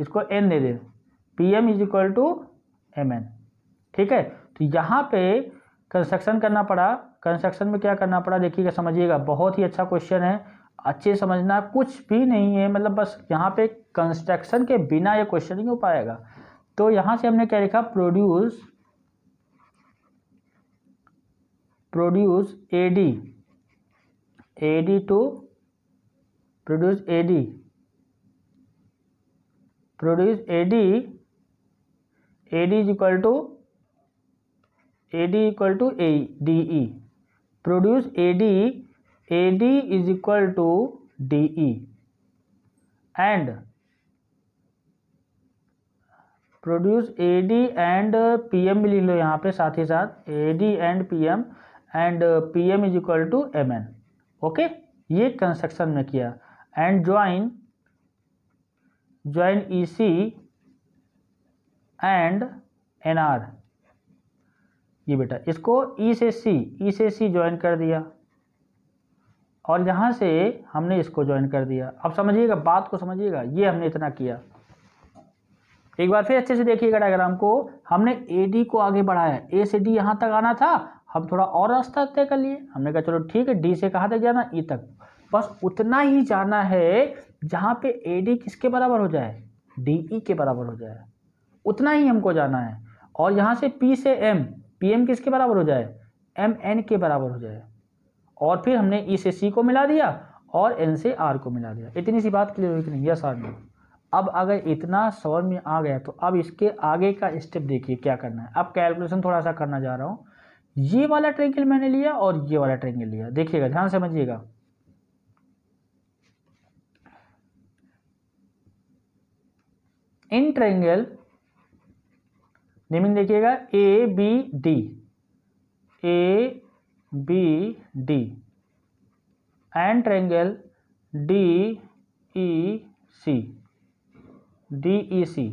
इसको एन दे दे P M is equal to M N ठीक है तो यहाँ पे कंस्ट्रक्शन करना पड़ा कंस्ट्रक्शन में क्या करना पड़ा देखिएगा समझिएगा बहुत ही अच्छा क्वेश्चन है अच्छे समझना कुछ भी नहीं है मतलब बस यहाँ पे कंस्ट्रक्शन के बिना ये क्वेश्चन नहीं हो पाएगा तो यहाँ से हमने क्या लिखा produce produce A D AD to produce AD. Produce AD. AD is equal to AD equal to A DE. Produce AD. AD is equal to DE. And produce A D and P M भी लिख लो यहाँ पे साथ ही साथ A D and P M and P M is equal to M N okay ये construction में किया and join join E C and N R ये बेटा इसको ई e से सी ई e से सी ज्वाइन कर दिया और यहां से हमने इसको ज्वाइन कर दिया अब समझिएगा बात को समझिएगा ये हमने इतना किया एक बार फिर अच्छे से देखिएगा डायग्राम को हमने ए डी को आगे बढ़ाया ए से डी यहां तक आना था हम थोड़ा और रास्ता तय कर लिए हमने कहा चलो ठीक है डी से कहाँ तक जाना ई e तक बस उतना ही जाना है जहाँ पे ए डी किसके बराबर हो जाए डी ई e के बराबर हो जाए उतना ही हमको जाना है और यहाँ से पी से एम पी एम किसके बराबर हो जाए एम एन के बराबर हो जाए और फिर हमने ई e से सी को मिला दिया और एन से आर को मिला दिया इतनी सी बात क्लियर हुई कि नहीं यस आर नो अब अगर इतना समझ में आ गया तो अब इसके आगे का स्टेप देखिए क्या करना है अब कैलकुलेशन थोड़ा सा करना जा रहा हूँ ये वाला ट्रेंगल मैंने लिया और ये वाला ट्रेंगल लिया देखिएगा ध्यान समझिएगा इन ट्रेंगल नेमिंग देखिएगा A B D A B D and triangle D E C D E C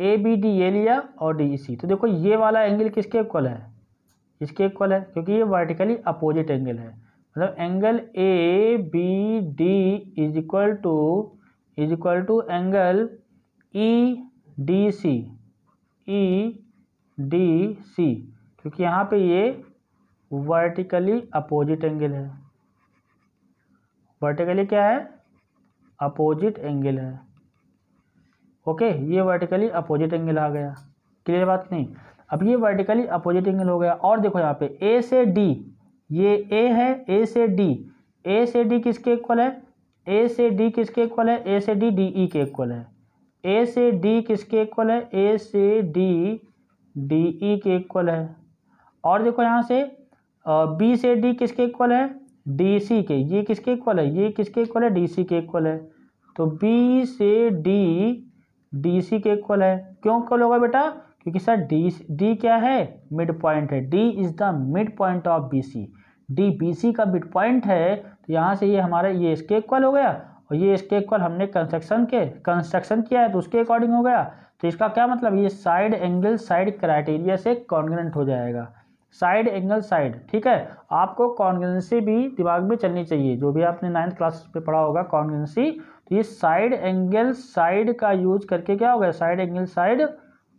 A B D ये लिया और डी ई सी तो देखो ये वाला एंगल किसके इक्वल है किसके इक्वल है क्योंकि ये वर्टिकली अपोजिट एंगल है मतलब angle A B D is equal to is equal to angle E D C E D C क्योंकि यहाँ पे ये वर्टिकली अपोजिट एंगल है वर्टिकली क्या है अपोजिट एंगल है ओके ये वर्टिकली अपोजिट एंगल आ गया क्लियर बात नहीं अब ये वर्टिकली अपोजिट एंगल हो गया और देखो यहाँ पे ए से डी ये ए है ए से डी ए से डी किसके इक्वल है ए से डी किसके इक्वल है ए से डी डी ई के इक्वल है ए से डी किसके इक्वल है ए से डी डी ई के इक्वल है और देखो यहाँ से बी से डी किसके इक्वल है डी सी के ये किसके इक्वल है ये किसके इक्वल है डी सी के इक्वल है तो बी से डी डी सी के इक्वल है क्यों इक्वल होगा बेटा क्योंकि सर डी डी क्या है मिड पॉइंट है D is the mid point of B C D B C का मिड पॉइंट है तो यहाँ से ये हमारा ये इसके इक्वल हो गया और ये इसके इक्वल हमने कंस्ट्रक्शन के कंस्ट्रक्शन किया है तो उसके अकॉर्डिंग हो गया तो इसका क्या मतलब ये साइड एंगल साइड क्राइटेरिया से कॉन्ग्रेंट हो जाएगा साइड एंगल साइड ठीक है आपको कॉन्ग्रेंसी भी दिमाग में चलनी चाहिए जो भी आपने नाइन्थ क्लास में पढ़ा होगा कॉन्ग्रेंसी तो ये साइड एंगल साइड का यूज करके क्या हो गया साइड एंगल साइड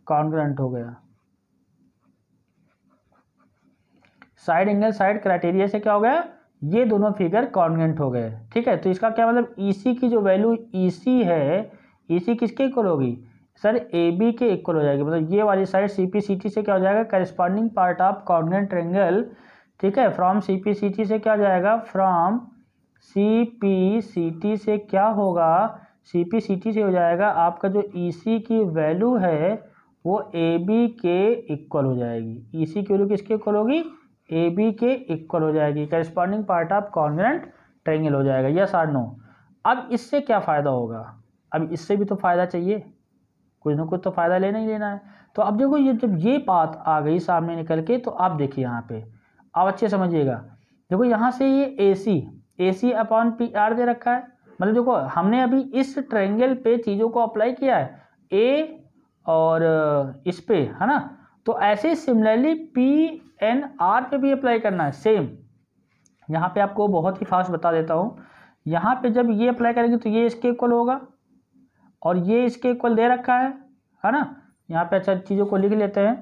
कॉन्ग्रेंट हो गया साइड एंगल साइड क्राइटेरिया से क्या हो गया ये दोनों फिगर कॉन्ग्रेंट हो गए ठीक है तो इसका क्या मतलब ई e की जो वैल्यू ई e है ई e किसके इक्वल होगी सर ए बी के इक्वल हो जाएगी मतलब ये वाली side C P C T से क्या हो जाएगा corresponding part of congruent triangle ठीक है from C P C T से क्या हो जाएगा from C P C T से क्या होगा सी पी सी टी से हो जाएगा आपका जो ई सी की वैल्यू है वो ए बी के इक्वल हो जाएगी ई सी की वैल्यू किसके इक्वल होगी ए बी के इक्वल हो जाएगी corresponding part of congruent triangle हो जाएगा यस आर नो अब इससे क्या फ़ायदा होगा अब इससे भी तो फ़ायदा चाहिए कुछ ना कुछ तो फ़ायदा लेना ही लेना है तो अब देखो ये जब ये बात आ गई सामने निकल के तो आप देखिए यहाँ पे आप अच्छे समझिएगा देखो यहाँ से ये A C A C upon P R दे रखा है मतलब देखो हमने अभी इस ट्रेंगल पे चीज़ों को अप्लाई किया है ए और इस पर है ना तो ऐसे सिमिलरली पी एन आर पे भी अप्लाई करना है सेम यहाँ पे आपको बहुत ही फास्ट बता देता हूँ यहाँ पे जब ये अप्लाई करेंगे तो ये इसके इक्वल होगा और ये इसके इक्वल दे रखा है है ना यहाँ पे अच्छा चीज़ों को लिख लेते हैं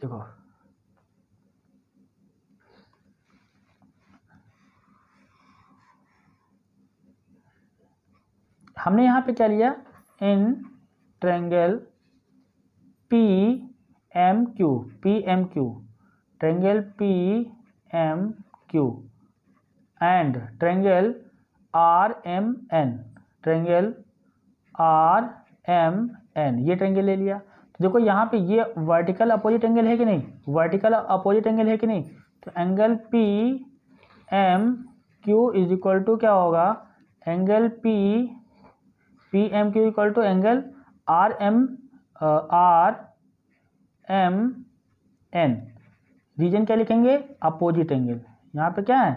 देखो हमने यहाँ पे क्या लिया इन triangle P M Q P M Q triangle P M Q and triangle R M N triangle R M N ये ट्रेंगल ले लिया तो देखो यहाँ पे ये वर्टिकल अपोजिट एंगल है कि नहीं वर्टिकल अपोजिट एंगल है कि नहीं तो angle P M Q is equal to क्या होगा angle P P M Q equal to angle R M R M N reason क्या लिखेंगे अपोजिट एंगल यहाँ पे क्या है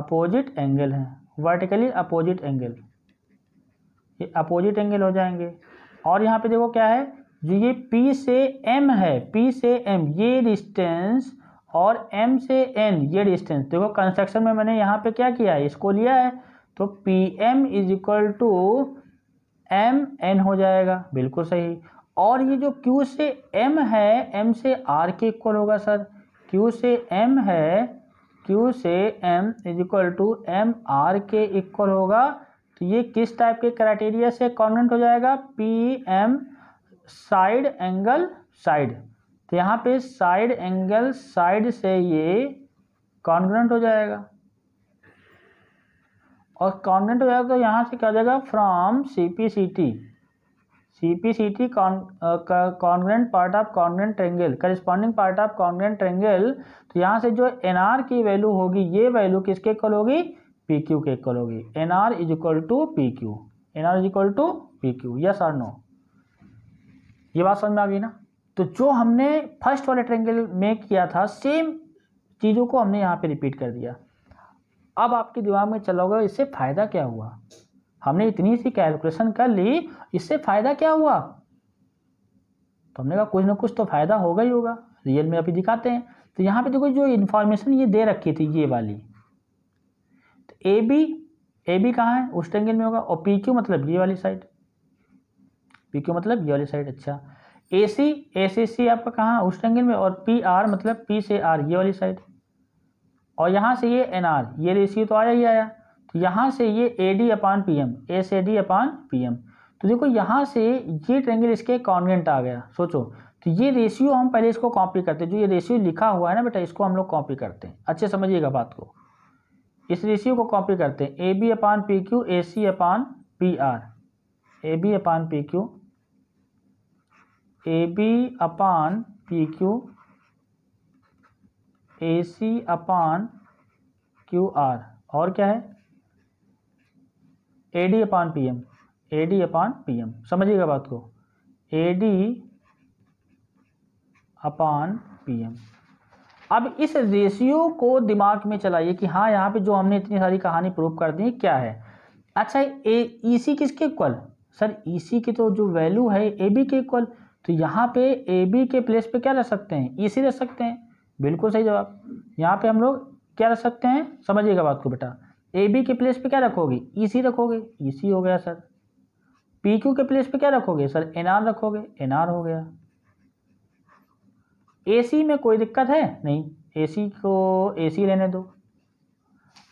अपोजिट एंगल है वर्टिकली अपोजिट एंगल ये अपोजिट एंगल हो जाएंगे और यहाँ पे देखो क्या है जो ये P से M है P से M ये डिस्टेंस और M से N ये डिस्टेंस देखो कंस्ट्रक्शन में मैंने यहाँ पे क्या किया है इसको लिया है तो P M is equal to M N हो जाएगा बिल्कुल सही और ये जो क्यू से एम है एम से आर के इक्वल होगा सर क्यू से एम है क्यू से M is equal to M R के इक्वल होगा तो ये किस टाइप के क्राइटेरिया से कॉन्वेंट हो जाएगा P M side angle side तो यहाँ पे साइड एंगल साइड से ये कॉन्वेंट हो जाएगा और कॉन्वेंट गया तो यहाँ से क्या जाएगा from C P C T C P C T congruent part of congruent triangle corresponding part of congruent triangle तो यहाँ से जो एन आर की वैल्यू होगी ये वैल्यू किसके इक्वल होगी पी क्यू के इक्वल होगी N R is equal to P Q N R is equal to P Q yes or no ये बात समझ में आ गई ना तो जो हमने फर्स्ट वाले ट्रेंगल में किया था सेम चीज़ों को हमने यहाँ पे रिपीट कर दिया अब आपके दिमाग में चला होगा इससे फ़ायदा क्या हुआ हमने इतनी सी कैलकुलेशन कर ली इससे फ़ायदा क्या हुआ तो हमने कहा कुछ ना कुछ तो फ़ायदा होगा ही होगा रियल में अभी दिखाते हैं तो यहाँ पे देखो जो इन्फॉर्मेशन ये दे रखी थी ये वाली तो ए बी ए बी कहाँ है उस एंगल में होगा और पी क्यू मतलब ये वाली साइड पी क्यू मतलब ये वाली साइड अच्छा ए सी ए सी सी आपका कहाँ उस एंगल में और पी आर मतलब पी से आर ये वाली साइड और यहाँ से ये एन आर ये रेशियो तो आया ही आया तो यहाँ से ये A D upon P M A से डी अपान पी एम तो देखो यहाँ से ये ट्रेंगल इसके कॉन्वेंट आ गया सोचो तो ये रेशियो हम पहले इसको कॉपी करते हैं जो ये रेशियो लिखा हुआ है ना बेटा इसको हम लोग कॉपी करते हैं अच्छे समझिएगा बात को इस रेशियो को कॉपी करते हैं A B upon P Q A C upon P R A B upon P Q A B upon P Q A C upon Q R और क्या है A D upon P M A D upon P M समझिएगा बात को A D upon P M अब इस ratio को दिमाग में चलाइए कि हाँ यहाँ पे जो हमने इतनी सारी कहानी प्रूव कर दी क्या है अच्छा ए ई सी किसके equal sir E e C की तो जो वैल्यू है ए बी के इक्वल तो यहाँ पे ए बी के प्लेस पे क्या रह सकते हैं ई सी रह सकते हैं बिल्कुल सही जवाब यहाँ पे हम लोग क्या रख सकते हैं समझिएगा बात को बेटा ए बी के प्लेस पे क्या रखोगे ई e, सी रखोगे ई e, सी हो गया सर पी क्यू के प्लेस पे क्या रखोगे सर एन आर रखोगे एन आर हो गया ए सी में कोई दिक्कत है नहीं ए सी को ए सी रहने दो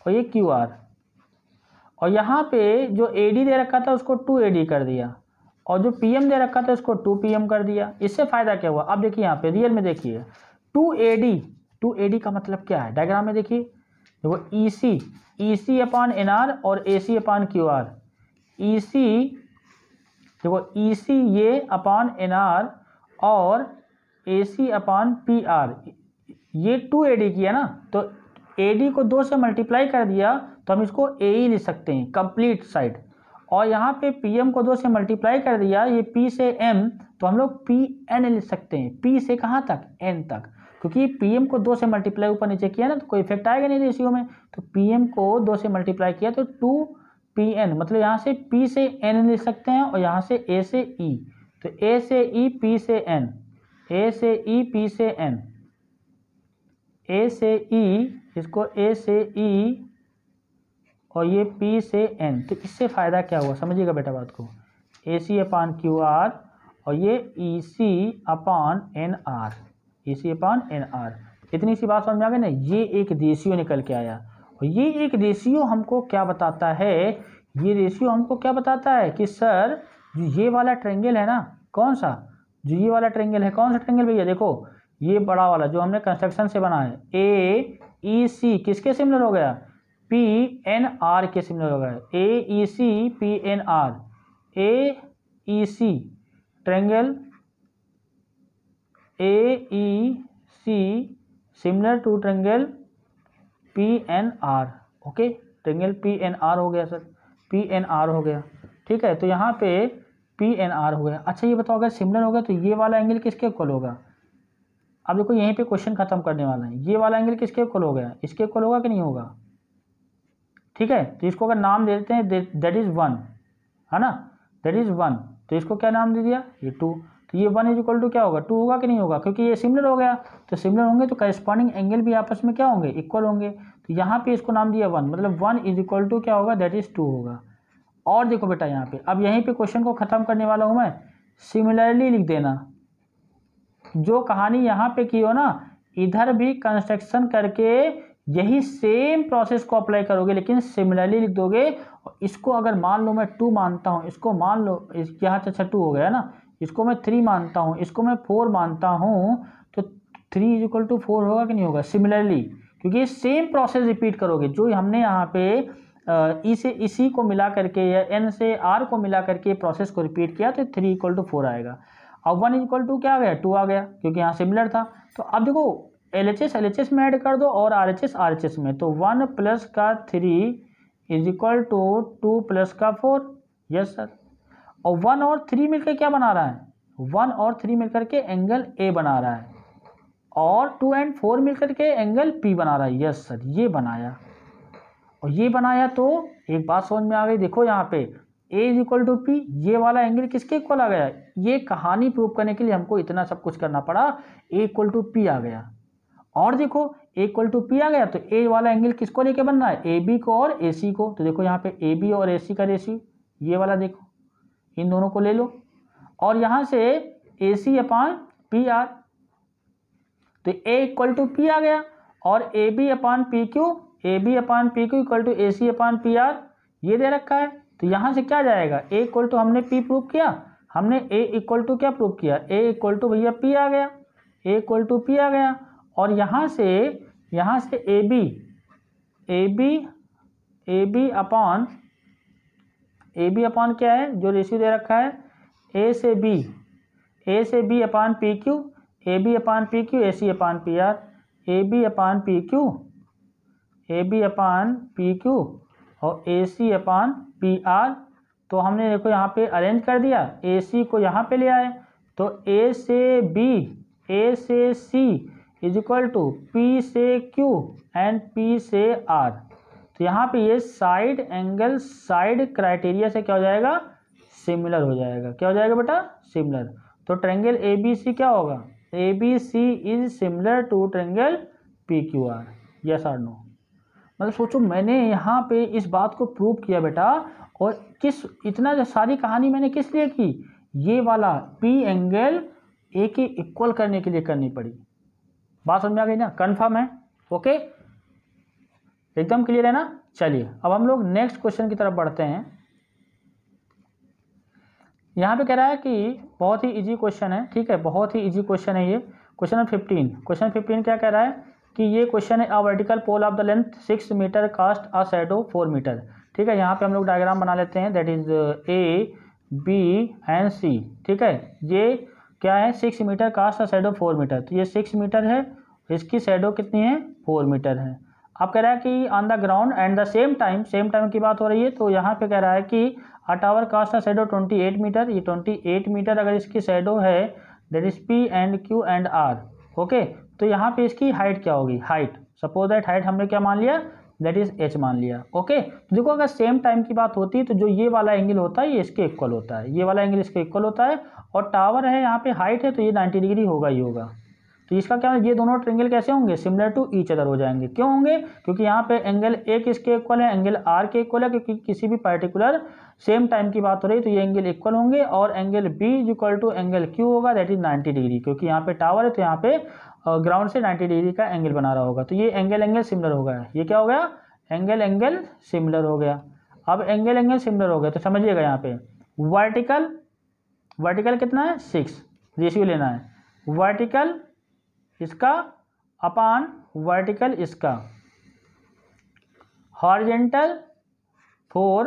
और ये क्यू आर और यहाँ पे जो ए डी दे रखा था उसको टू ए डी कर दिया और जो पी एम दे रखा था उसको टू पी एम कर दिया इससे फ़ायदा क्या हुआ अब देखिए यहाँ पे रियल में देखिए two A D two A D का मतलब क्या है डायग्राम में देखिए देखो E C E C upon N R और A C upon Q R E C देखो E C A upon N R और A C upon P R ये टू ए डी किया ना तो ए डी को दो से मल्टीप्लाई कर दिया तो हम इसको ए ही e लिख सकते हैं कंप्लीट साइड और यहाँ पे पी एम को दो से मल्टीप्लाई कर दिया ये पी से एम तो हम लोग पी एन लिख सकते हैं पी से कहाँ तक एन तक क्योंकि पीएम को दो से मल्टीप्लाई ऊपर नीचे किया ना तो कोई इफेक्ट आएगा नहीं रेशियो में तो पीएम को दो से मल्टीप्लाई किया तो टू पी एन मतलब यहाँ से पी से एन लिख सकते हैं और यहाँ से ए से ई e। तो ए से ई e, पी से एन ए से ई e, पी से एन ए से ई इसको ए से ई और ये पी से एन तो इससे फ़ायदा क्या हुआ समझिएगा बेटा बात को ए सी अपान क्यू आर और ये E C upon N R A C upon N R इतनी सी बात समझ में आ गई ना ये एक रेशियो निकल के आया और ये एक रेशियो हमको क्या बताता है ये रेशियो हमको क्या बताता है कि सर जो ये वाला ट्रेंगल है ना कौन सा जो ये वाला ट्रेंगल है कौन सा ट्रेंगल भैया देखो ये बड़ा वाला जो हमने कंस्ट्रक्शन से बनाया ए ई सी किसके सिमिलर हो गया पी एन आर के सिमिलर हो गया A E C P N R A E C triangle A E C similar to triangle P N R okay triangle P N R हो गया sir P N R हो गया ठीक है तो यहाँ पे पी एन आर हो गया अच्छा ये बताओ अगर सिमिलर हो गया तो ये वाला एंगल किसके इक्वल होगा अब देखो यहीं पे क्वेश्चन खत्म करने वाला है ये वाला एंगल किसके इक्वल हो गया इसके इक्वल होगा कि नहीं होगा ठीक है तो इसको अगर नाम दे देते हैं दैट इज़ वन है ना दैट इज़ वन तो इसको क्या नाम दे दिया ये टू तो ये वन इज इक्वल टू क्या होगा टू होगा कि नहीं होगा क्योंकि ये सिमिलर हो गया तो सिमिलर होंगे तो करस्पॉन्डिंग एंगल भी आपस में क्या होंगे इक्वल होंगे तो यहाँ पे इसको नाम दिया वन मतलब वन इज इक्वल टू क्या होगा दैट इज़ टू होगा और देखो बेटा यहाँ पे अब यहीं पे क्वेश्चन को ख़त्म करने वाला हूँ मैं सिमिलरली लिख देना जो कहानी यहाँ पे की हो ना इधर भी कंस्ट्रक्शन करके यही सेम प्रोसेस को अप्लाई करोगे लेकिन सिमिलरली लिख दोगे और इसको अगर मान लो मैं टू मानता हूँ इसको मान लो इस यहाँ अच्छा टू हो गया ना इसको मैं थ्री मानता हूँ इसको मैं फोर मानता हूँ तो three is equal to four होगा कि नहीं होगा सिमिलरली क्योंकि सेम प्रोसेस रिपीट करोगे जो हमने यहाँ पे इसे इसी को मिला करके या एन से आर को मिला करके प्रोसेस को रिपीट किया तो थ्री इक्वल टू फोर आएगा अब वन इक्वल टू क्या आ गया टू आ गया क्योंकि यहाँ सिमिलर था तो अब देखो L H S L H S में ऐड कर दो और R H S R H S में तो वन प्लस का three is equal to two plus का फोर यस सर और वन और थ्री मिलकर क्या बना रहा है वन और थ्री मिलकर के एंगल ए बना रहा है और टू एंड फोर मिलकर के एंगल पी बना रहा है यस सर ये बनाया और ये बनाया तो एक बात समझ में आ गई देखो यहाँ पे A is equal to P ये वाला एंगल किसके इक्वल आ गया ये कहानी प्रूव करने के लिए हमको इतना सब कुछ करना पड़ा ए इक्वल टू पी आ गया और देखो ए इक्वल टू पी आ गया तो ए वाला एंगल किसको लेके बन रहा है ए बी को और ए सी को तो देखो यहाँ पे ए बी और ए सी का रेसी ये वाला देखो इन दोनों को ले लो और यहां से A C upon P R तो ए इक्वल टू पी आ गया और A B upon P Q A B upon P Q equal to A C upon P R ये दे रखा है तो यहां से क्या जाएगा ए इक्वल टू हमने पी प्रूव किया हमने ए इक्वल टू क्या प्रूव किया ए इक्वल टू भैया पी आ गया ए इक्वल टू पी आ गया और यहां से यहां से A B A B A B upon A B upon क्या है जो रेशियो दे रखा है ए से बी ए से B upon P Q A B upon P Q A C upon P R A B upon P Q A B upon P Q और A C upon P R तो हमने देखो यहाँ पे arrange कर दिया A सी को यहाँ पे ले आए तो ए से बी ए से C is equal to P से क्यू एंड पी से आर तो यहाँ पे ये साइड एंगल साइड क्राइटेरिया से क्या हो जाएगा सिमिलर हो जाएगा क्या हो जाएगा बेटा सिमिलर तो ट्रेंगल ए बी सी क्या होगा A B C is similar to triangle P Q R yes or no मतलब सोचो मैंने यहाँ पे इस बात को प्रूव किया बेटा और किस इतना सारी कहानी मैंने किस लिए की ये वाला पी एंगल ए के इक्वल करने के लिए करनी पड़ी बात समझ में आ गई ना कन्फर्म है ओके एकदम क्लियर है ना चलिए अब हम लोग नेक्स्ट क्वेश्चन की तरफ बढ़ते हैं यहाँ पे कह रहा है कि बहुत ही इजी क्वेश्चन है ठीक है बहुत ही इजी क्वेश्चन है ये question number fifteen question fifteen क्या कह रहा है कि ये क्वेश्चन है a vertical pole of the length six metre cast a shadow four metre ठीक है यहाँ पे हम लोग डायग्राम बना लेते हैं that is A B and C ठीक है ये क्या है six metre cast a shadow four metre तो ये सिक्स मीटर है इसकी सेडो कितनी है फोर मीटर है आप कह रहा है कि on the ground and the same time same time की बात हो रही है तो यहाँ पे कह रहा है कि अ टावर कास्ट का शेडो 28 मीटर ये 28 मीटर अगर इसकी शेडो है that is P and Q and R okay तो यहाँ पे इसकी हाइट क्या होगी हाइट सपोज दैट हाइट हमने क्या मान लिया दैट इज एच मान लिया ओके okay? तो देखो अगर सेम टाइम की बात होती है तो जो ये वाला एंगल होता है ये इसके इक्वल होता है ये वाला एंगल इसके इक्वल होता है और टावर है यहाँ पे हाइट है तो ये नाइन्टी डिग्री होगा ही होगा तो इसका क्या ये दोनों ट्रेंगल कैसे होंगे सिमिलर टू ईच अदर हो जाएंगे क्यों होंगे क्योंकि यहाँ पे एंगल ए किसके इक्वल है एंगल आर के इक्वल है क्योंकि किसी भी पर्टिकुलर सेम टाइम की बात हो रही है तो ये एंगल इक्वल होंगे और angle B is equal to angle Q होगा दैट इज नाइन्टी डिग्री क्योंकि यहाँ पे टावर है तो यहाँ पे ग्राउंड से नाइन्टी डिग्री का एंगल बना रहा होगा तो ये एंगल एंगल सिमिलर हो गया ये क्या हो गया एंगल एंगल सिमिलर हो गया अब एंगल एंगल सिमिलर हो गया तो समझिएगा यहाँ पे वर्टिकल वर्टिकल कितना है सिक्स रेशियो लेना है वर्टिकल इसका अपान वर्टिकल इसका horizontal four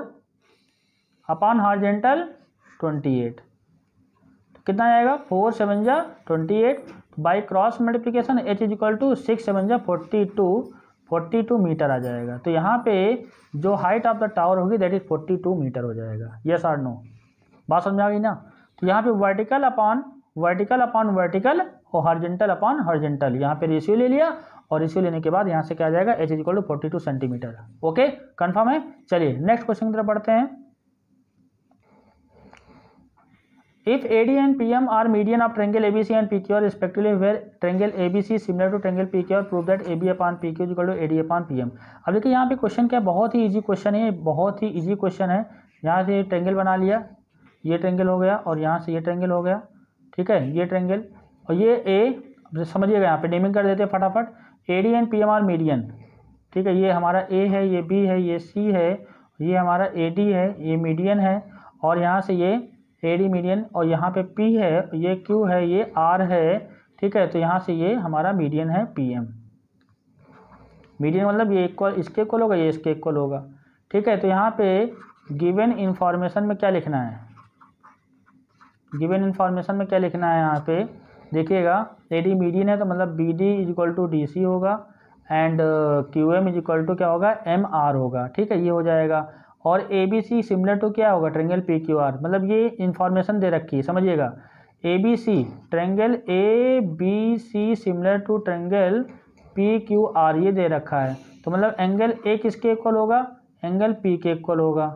upon horizontal twenty eight तो कितना आएगा four sevens are twenty eight by cross multiplication H is equal to six sevens are forty two forty two metre आ जाएगा तो यहाँ पे जो हाइट ऑफ द टावर होगी that is forty two metre हो जाएगा यस आर नो बात समझ आ गई ना तो यहाँ पे vertical upon vertical upon vertical और हॉर्जेंटल अपॉन हॉर्जेंटल यहाँ पे रेशियो ले लिया और रेशियो लेने के बाद यहाँ से क्या जाएगा H is equal to forty two centimetre okay confirm है चलिए नेक्स्ट क्वेश्चन की तरफ पढ़ते हैं if ad and pm are median of triangle abc and pqr respectively where triangle abc similar to triangle pqr prove that ab upon pq is equal to ad upon pm अब देखिए यहाँ पे question क्या बहुत ही easy question है बहुत ही easy question है यहाँ से ट्रेंगल बना लिया ये ट्रेंगल हो गया और यहाँ से ये ट्रेंगल हो गया ठीक है ये ट्रेंगल और ये ए समझिएगा यहाँ पे नेमिंग कर देते हैं फटाफट A D and P M are median ठीक है ये हमारा ए है ये बी है ये सी है ये हमारा ए डी है ये मीडियन है और यहाँ से ये ए डी मीडियन और यहाँ पे पी है ये क्यू है ये आर है ठीक है तो यहाँ से ये हमारा मीडियन है पी एम मीडियन मतलब ये इक्वल इसके इक्वल होगा ये इसके इक्वल होगा ठीक है तो यहाँ पे गिवन इन्फॉर्मेशन में क्या लिखना है गिवन इन्फॉर्मेशन में क्या लिखना है यहाँ पे देखिएगा यदि मीडियन है तो मतलब B D is equal to D C होगा and Q M is equal to क्या होगा एम आर होगा ठीक है ये हो जाएगा और A B C similar to क्या होगा ट्रेंगल पी क्यू आर मतलब ये इन्फॉर्मेशन दे रखी है समझिएगा A B C triangle A B C similar to triangle P Q R ये दे रखा है तो मतलब एंगल ए किसके इक्वल होगा एंगल पी के इक्वल होगा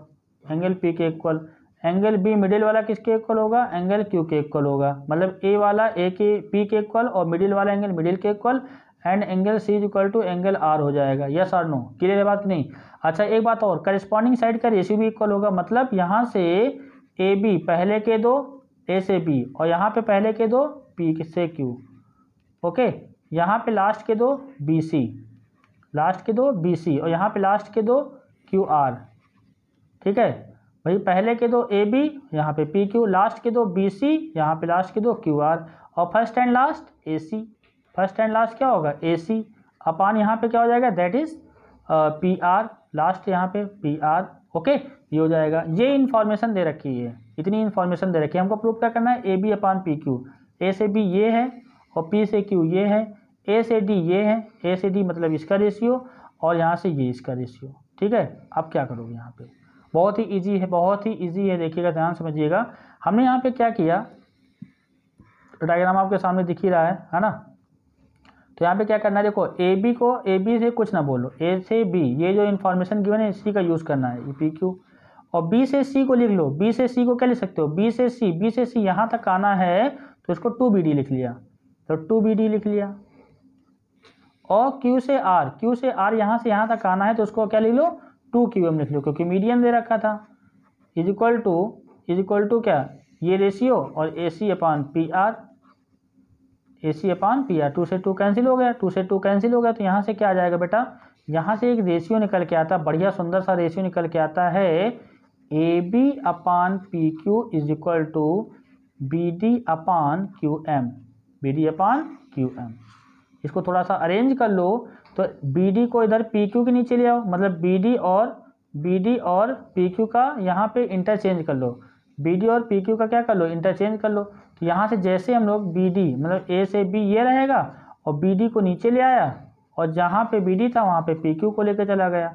एंगल पी के इक्वल एंगल बी मिडिल वाला किसके इक्वल होगा एंगल क्यू के इक्वल होगा मतलब ए वाला ए के पी के इक्वल और मिडिल वाला एंगल मिडिल के equal and angle C is equal to angle R हो जाएगा यस आर नो क्लियर है बात नहीं अच्छा एक बात और करिस्पॉन्डिंग साइड का रेशियो भी इक्वल होगा मतलब यहाँ से ए बी पहले के दो ए से बी और यहाँ पे पहले के दो पी से क्यू ओके यहाँ पे लास्ट के दो बी सी लास्ट के दो बी सी और यहाँ पे लास्ट के दो क्यू आर ठीक है भाई पहले के दो ए बी यहाँ पे पी क्यू लास्ट के दो बी सी यहाँ पे लास्ट के दो क्यू आर और first and last A C first and last क्या होगा ए सी अपान यहाँ पे क्या हो जाएगा that is P R last यहाँ पे पी आर ओके ये हो जाएगा ये इन्फॉर्मेशन दे रखी है इतनी इन्फॉर्मेशन दे रखी है हमको प्रूव क्या करना है A B upon P Q A से बी ये है और पी से क्यू ये है ए से डी ये है ए से डी मतलब इसका रेशियो और यहाँ से ये इसका रेशियो ठीक है अब क्या करोगे यहाँ पे बहुत ही इजी है बहुत ही इजी है देखिएगा ध्यान समझिएगा हमने यहाँ पे क्या किया डायग्राम आपके सामने दिख ही रहा है है ना तो यहाँ पे क्या करना है देखो ए बी को ए बी से कुछ ना बोलो ए से बी ये जो इन्फॉर्मेशन गिवन है इसी का यूज़ करना है ई पी क्यू और बी से सी को लिख लो बी से सी को क्या लिख सकते हो बी से सी बी से सी यहाँ तक आना है तो इसको टू बी डी लिख लिया तो टू बी डी लिख लिया और क्यू से आर क्यू से आर यहाँ से यहाँ तक आना है तो उसको क्या लिख लो टू की वीएम लिख लो क्योंकि मीडियम दे रखा था is equal to is equal to क्या ये रेशियो और A C upon P R A C upon P R two से टू कैंसिल हो गया टू से टू कैंसिल हो गया तो यहाँ से क्या आ जाएगा बेटा यहाँ से एक रेशियो निकल के आता बढ़िया सुंदर सा रेशियो निकल के आता है A B upon P Q is equal to B D upon Q M B D upon Q M इसको थोड़ा सा अरेंज कर लो तो बी को इधर पी के नीचे ले आओ मतलब बी और बी और पी का यहाँ पे इंटरचेंज कर लो बी और पी का क्या कर लो इंटरचेंज कर लो तो यहाँ से जैसे हम लोग बी मतलब ए से बी ये रहेगा और बी को नीचे ले आया और जहाँ पे बी था वहाँ पे पी को लेकर चला गया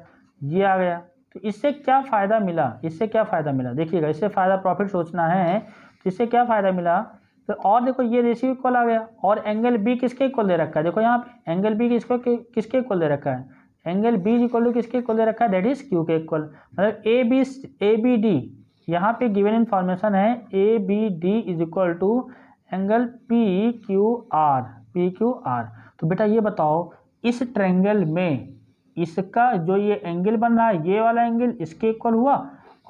ये आ गया तो इससे क्या फ़ायदा मिला इससे क्या फ़ायदा मिला देखिएगा इससे फ़ायदा प्रॉफिट सोचना है तो इससे क्या फ़ायदा मिला तो और देखो ये रेशियो इक्वल आ गया और एंगल बी किसके इक्वल दे रखा है देखो यहाँ पे एंगल बी किसको किसके इक्वल दे रखा है एंगल बी इक्वल टू किसके इक्वल दे रखा है दैट इज क्यू के इक्वल मतलब A B A B D यहाँ पे गिवन इन्फॉर्मेशन है A B D is equal to angle P Q R P Q R तो बेटा ये बताओ इस ट्रेंगल में इसका जो ये एंगल बन रहा है ये वाला एंगल इसके इक्वल हुआ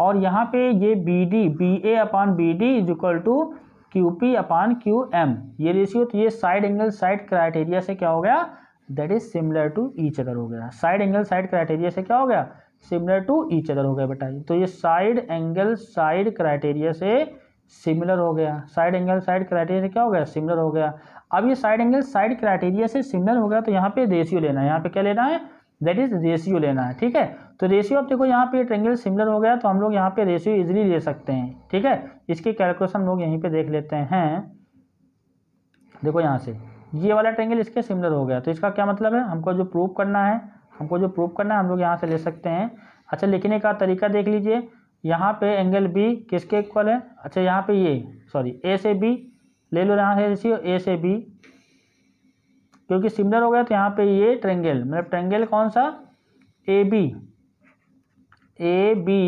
और यहाँ पे ये B D B A upon B D is equal to Q P upon Q M ये रेशियो तो ये साइड एंगल साइड क्राइटेरिया से क्या हो गया that is similar to each other हो गया साइड एंगल साइड क्राइटेरिया से क्या हो गया सिमिलर टू ईच अदर हो गया बेटा तो ये साइड एंगल साइड क्राइटेरिया से सिमिलर हो गया साइड एंगल साइड क्राइटेरिया से क्या हो गया सिमिलर हो गया अब ये साइड एंगल साइड क्राइटेरिया से सिमिलर हो गया तो यहाँ पे रेशियो लेना है यहाँ पे क्या लेना है दैट इज रेशियो लेना है ठीक है तो रेशियो आप देखो यहाँ पे ट्रेंगल सिमिलर हो गया तो हम लोग यहाँ पे रेशियो इजीली ले सकते हैं ठीक है इसकी कैलकुलेशन लोग यहीं पे देख लेते हैं देखो यहाँ से ये वाला ट्रेंगल इसके सिमिलर हो गया तो इसका क्या मतलब है हमको जो प्रूव करना है हमको जो प्रूव करना है हम लोग यहाँ से ले सकते हैं अच्छा लिखने का तरीका देख लीजिए यहाँ पे एंगल बी किसके इक्वल है अच्छा यहाँ पे ये सॉरी ए से बी ले लो यहाँ से रेशियो ए से बी क्योंकि सिमिलर हो गया तो यहाँ पे ये ट्रेंगल मतलब ट्रेंगल कौन सा A B A B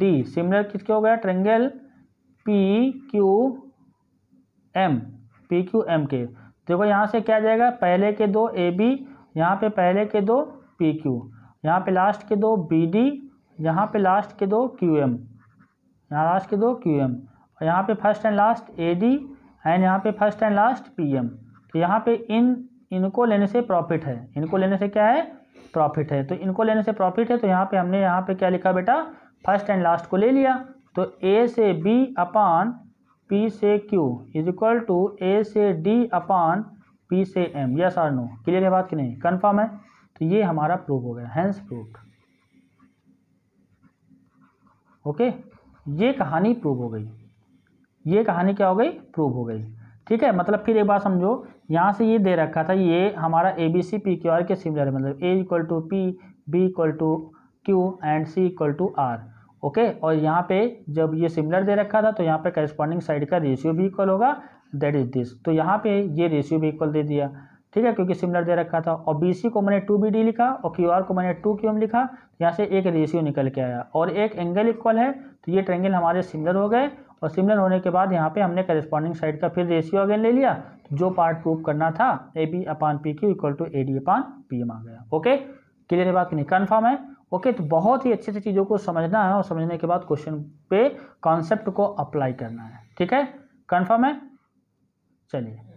D similar किसके हो गया triangle P Q M P Q M के देखो यहाँ से क्या जाएगा पहले के दो ए बी यहाँ पे पहले के दो पी क्यू यहाँ पे लास्ट के दो बी डी यहाँ पे लास्ट के दो क्यू एम यहाँ लास्ट के दो क्यू एम और यहाँ पे first and last A D and यहाँ पे first and last P M तो यहाँ पे इन इनको लेने से प्रॉफिट है इनको लेने से क्या है प्रॉफिट है तो इनको लेने से प्रॉफिट है तो यहाँ पे हमने यहाँ पे क्या लिखा बेटा फर्स्ट एंड लास्ट को ले लिया तो ए से बी अपान पी से Q is equal to A से डी अपान पी से M yes or no clear है बात कि नहीं कन्फर्म है तो ये हमारा प्रूफ हो गया हैंस प्रूफ ओके ये कहानी प्रूव हो गई ये कहानी क्या हो गई प्रूव हो गई ठीक है मतलब फिर एक बात समझो यहाँ से ये दे रखा था ये हमारा A B C P Q R के सिमिलर है मतलब A equal to P B equal to Q and C equal to R okay और यहाँ पे जब ये सिमिलर दे रखा था तो यहाँ पे करस्पॉन्डिंग साइड का रेशियो भी इक्वल होगा दैट इज दिस तो यहाँ पे ये रेशियो भी इक्वल दे दिया ठीक है क्योंकि सिमिलर दे रखा था और बी सी को मैंने टू बी डी लिखा और क्यू आर को मैंने टू क्यू एम लिखा यहाँ से एक रेशियो निकल के आया और एक एंगल इक्वल है तो ये ट्रेंगल हमारे सिमिलर हो गए और सिमिलर होने के बाद यहाँ पे हमने करिस्पॉन्डिंग साइड का फिर रेशियो अगेन ले लिया जो पार्ट प्रूव करना था A B upon P Q equal to A D upon P M आ गया ओके क्लियर है बात नहीं कन्फर्म है ओके तो बहुत ही अच्छे से चीज़ों को समझना है और समझने के बाद क्वेश्चन पे कॉन्सेप्ट को अप्लाई करना है ठीक है कन्फर्म है चलिए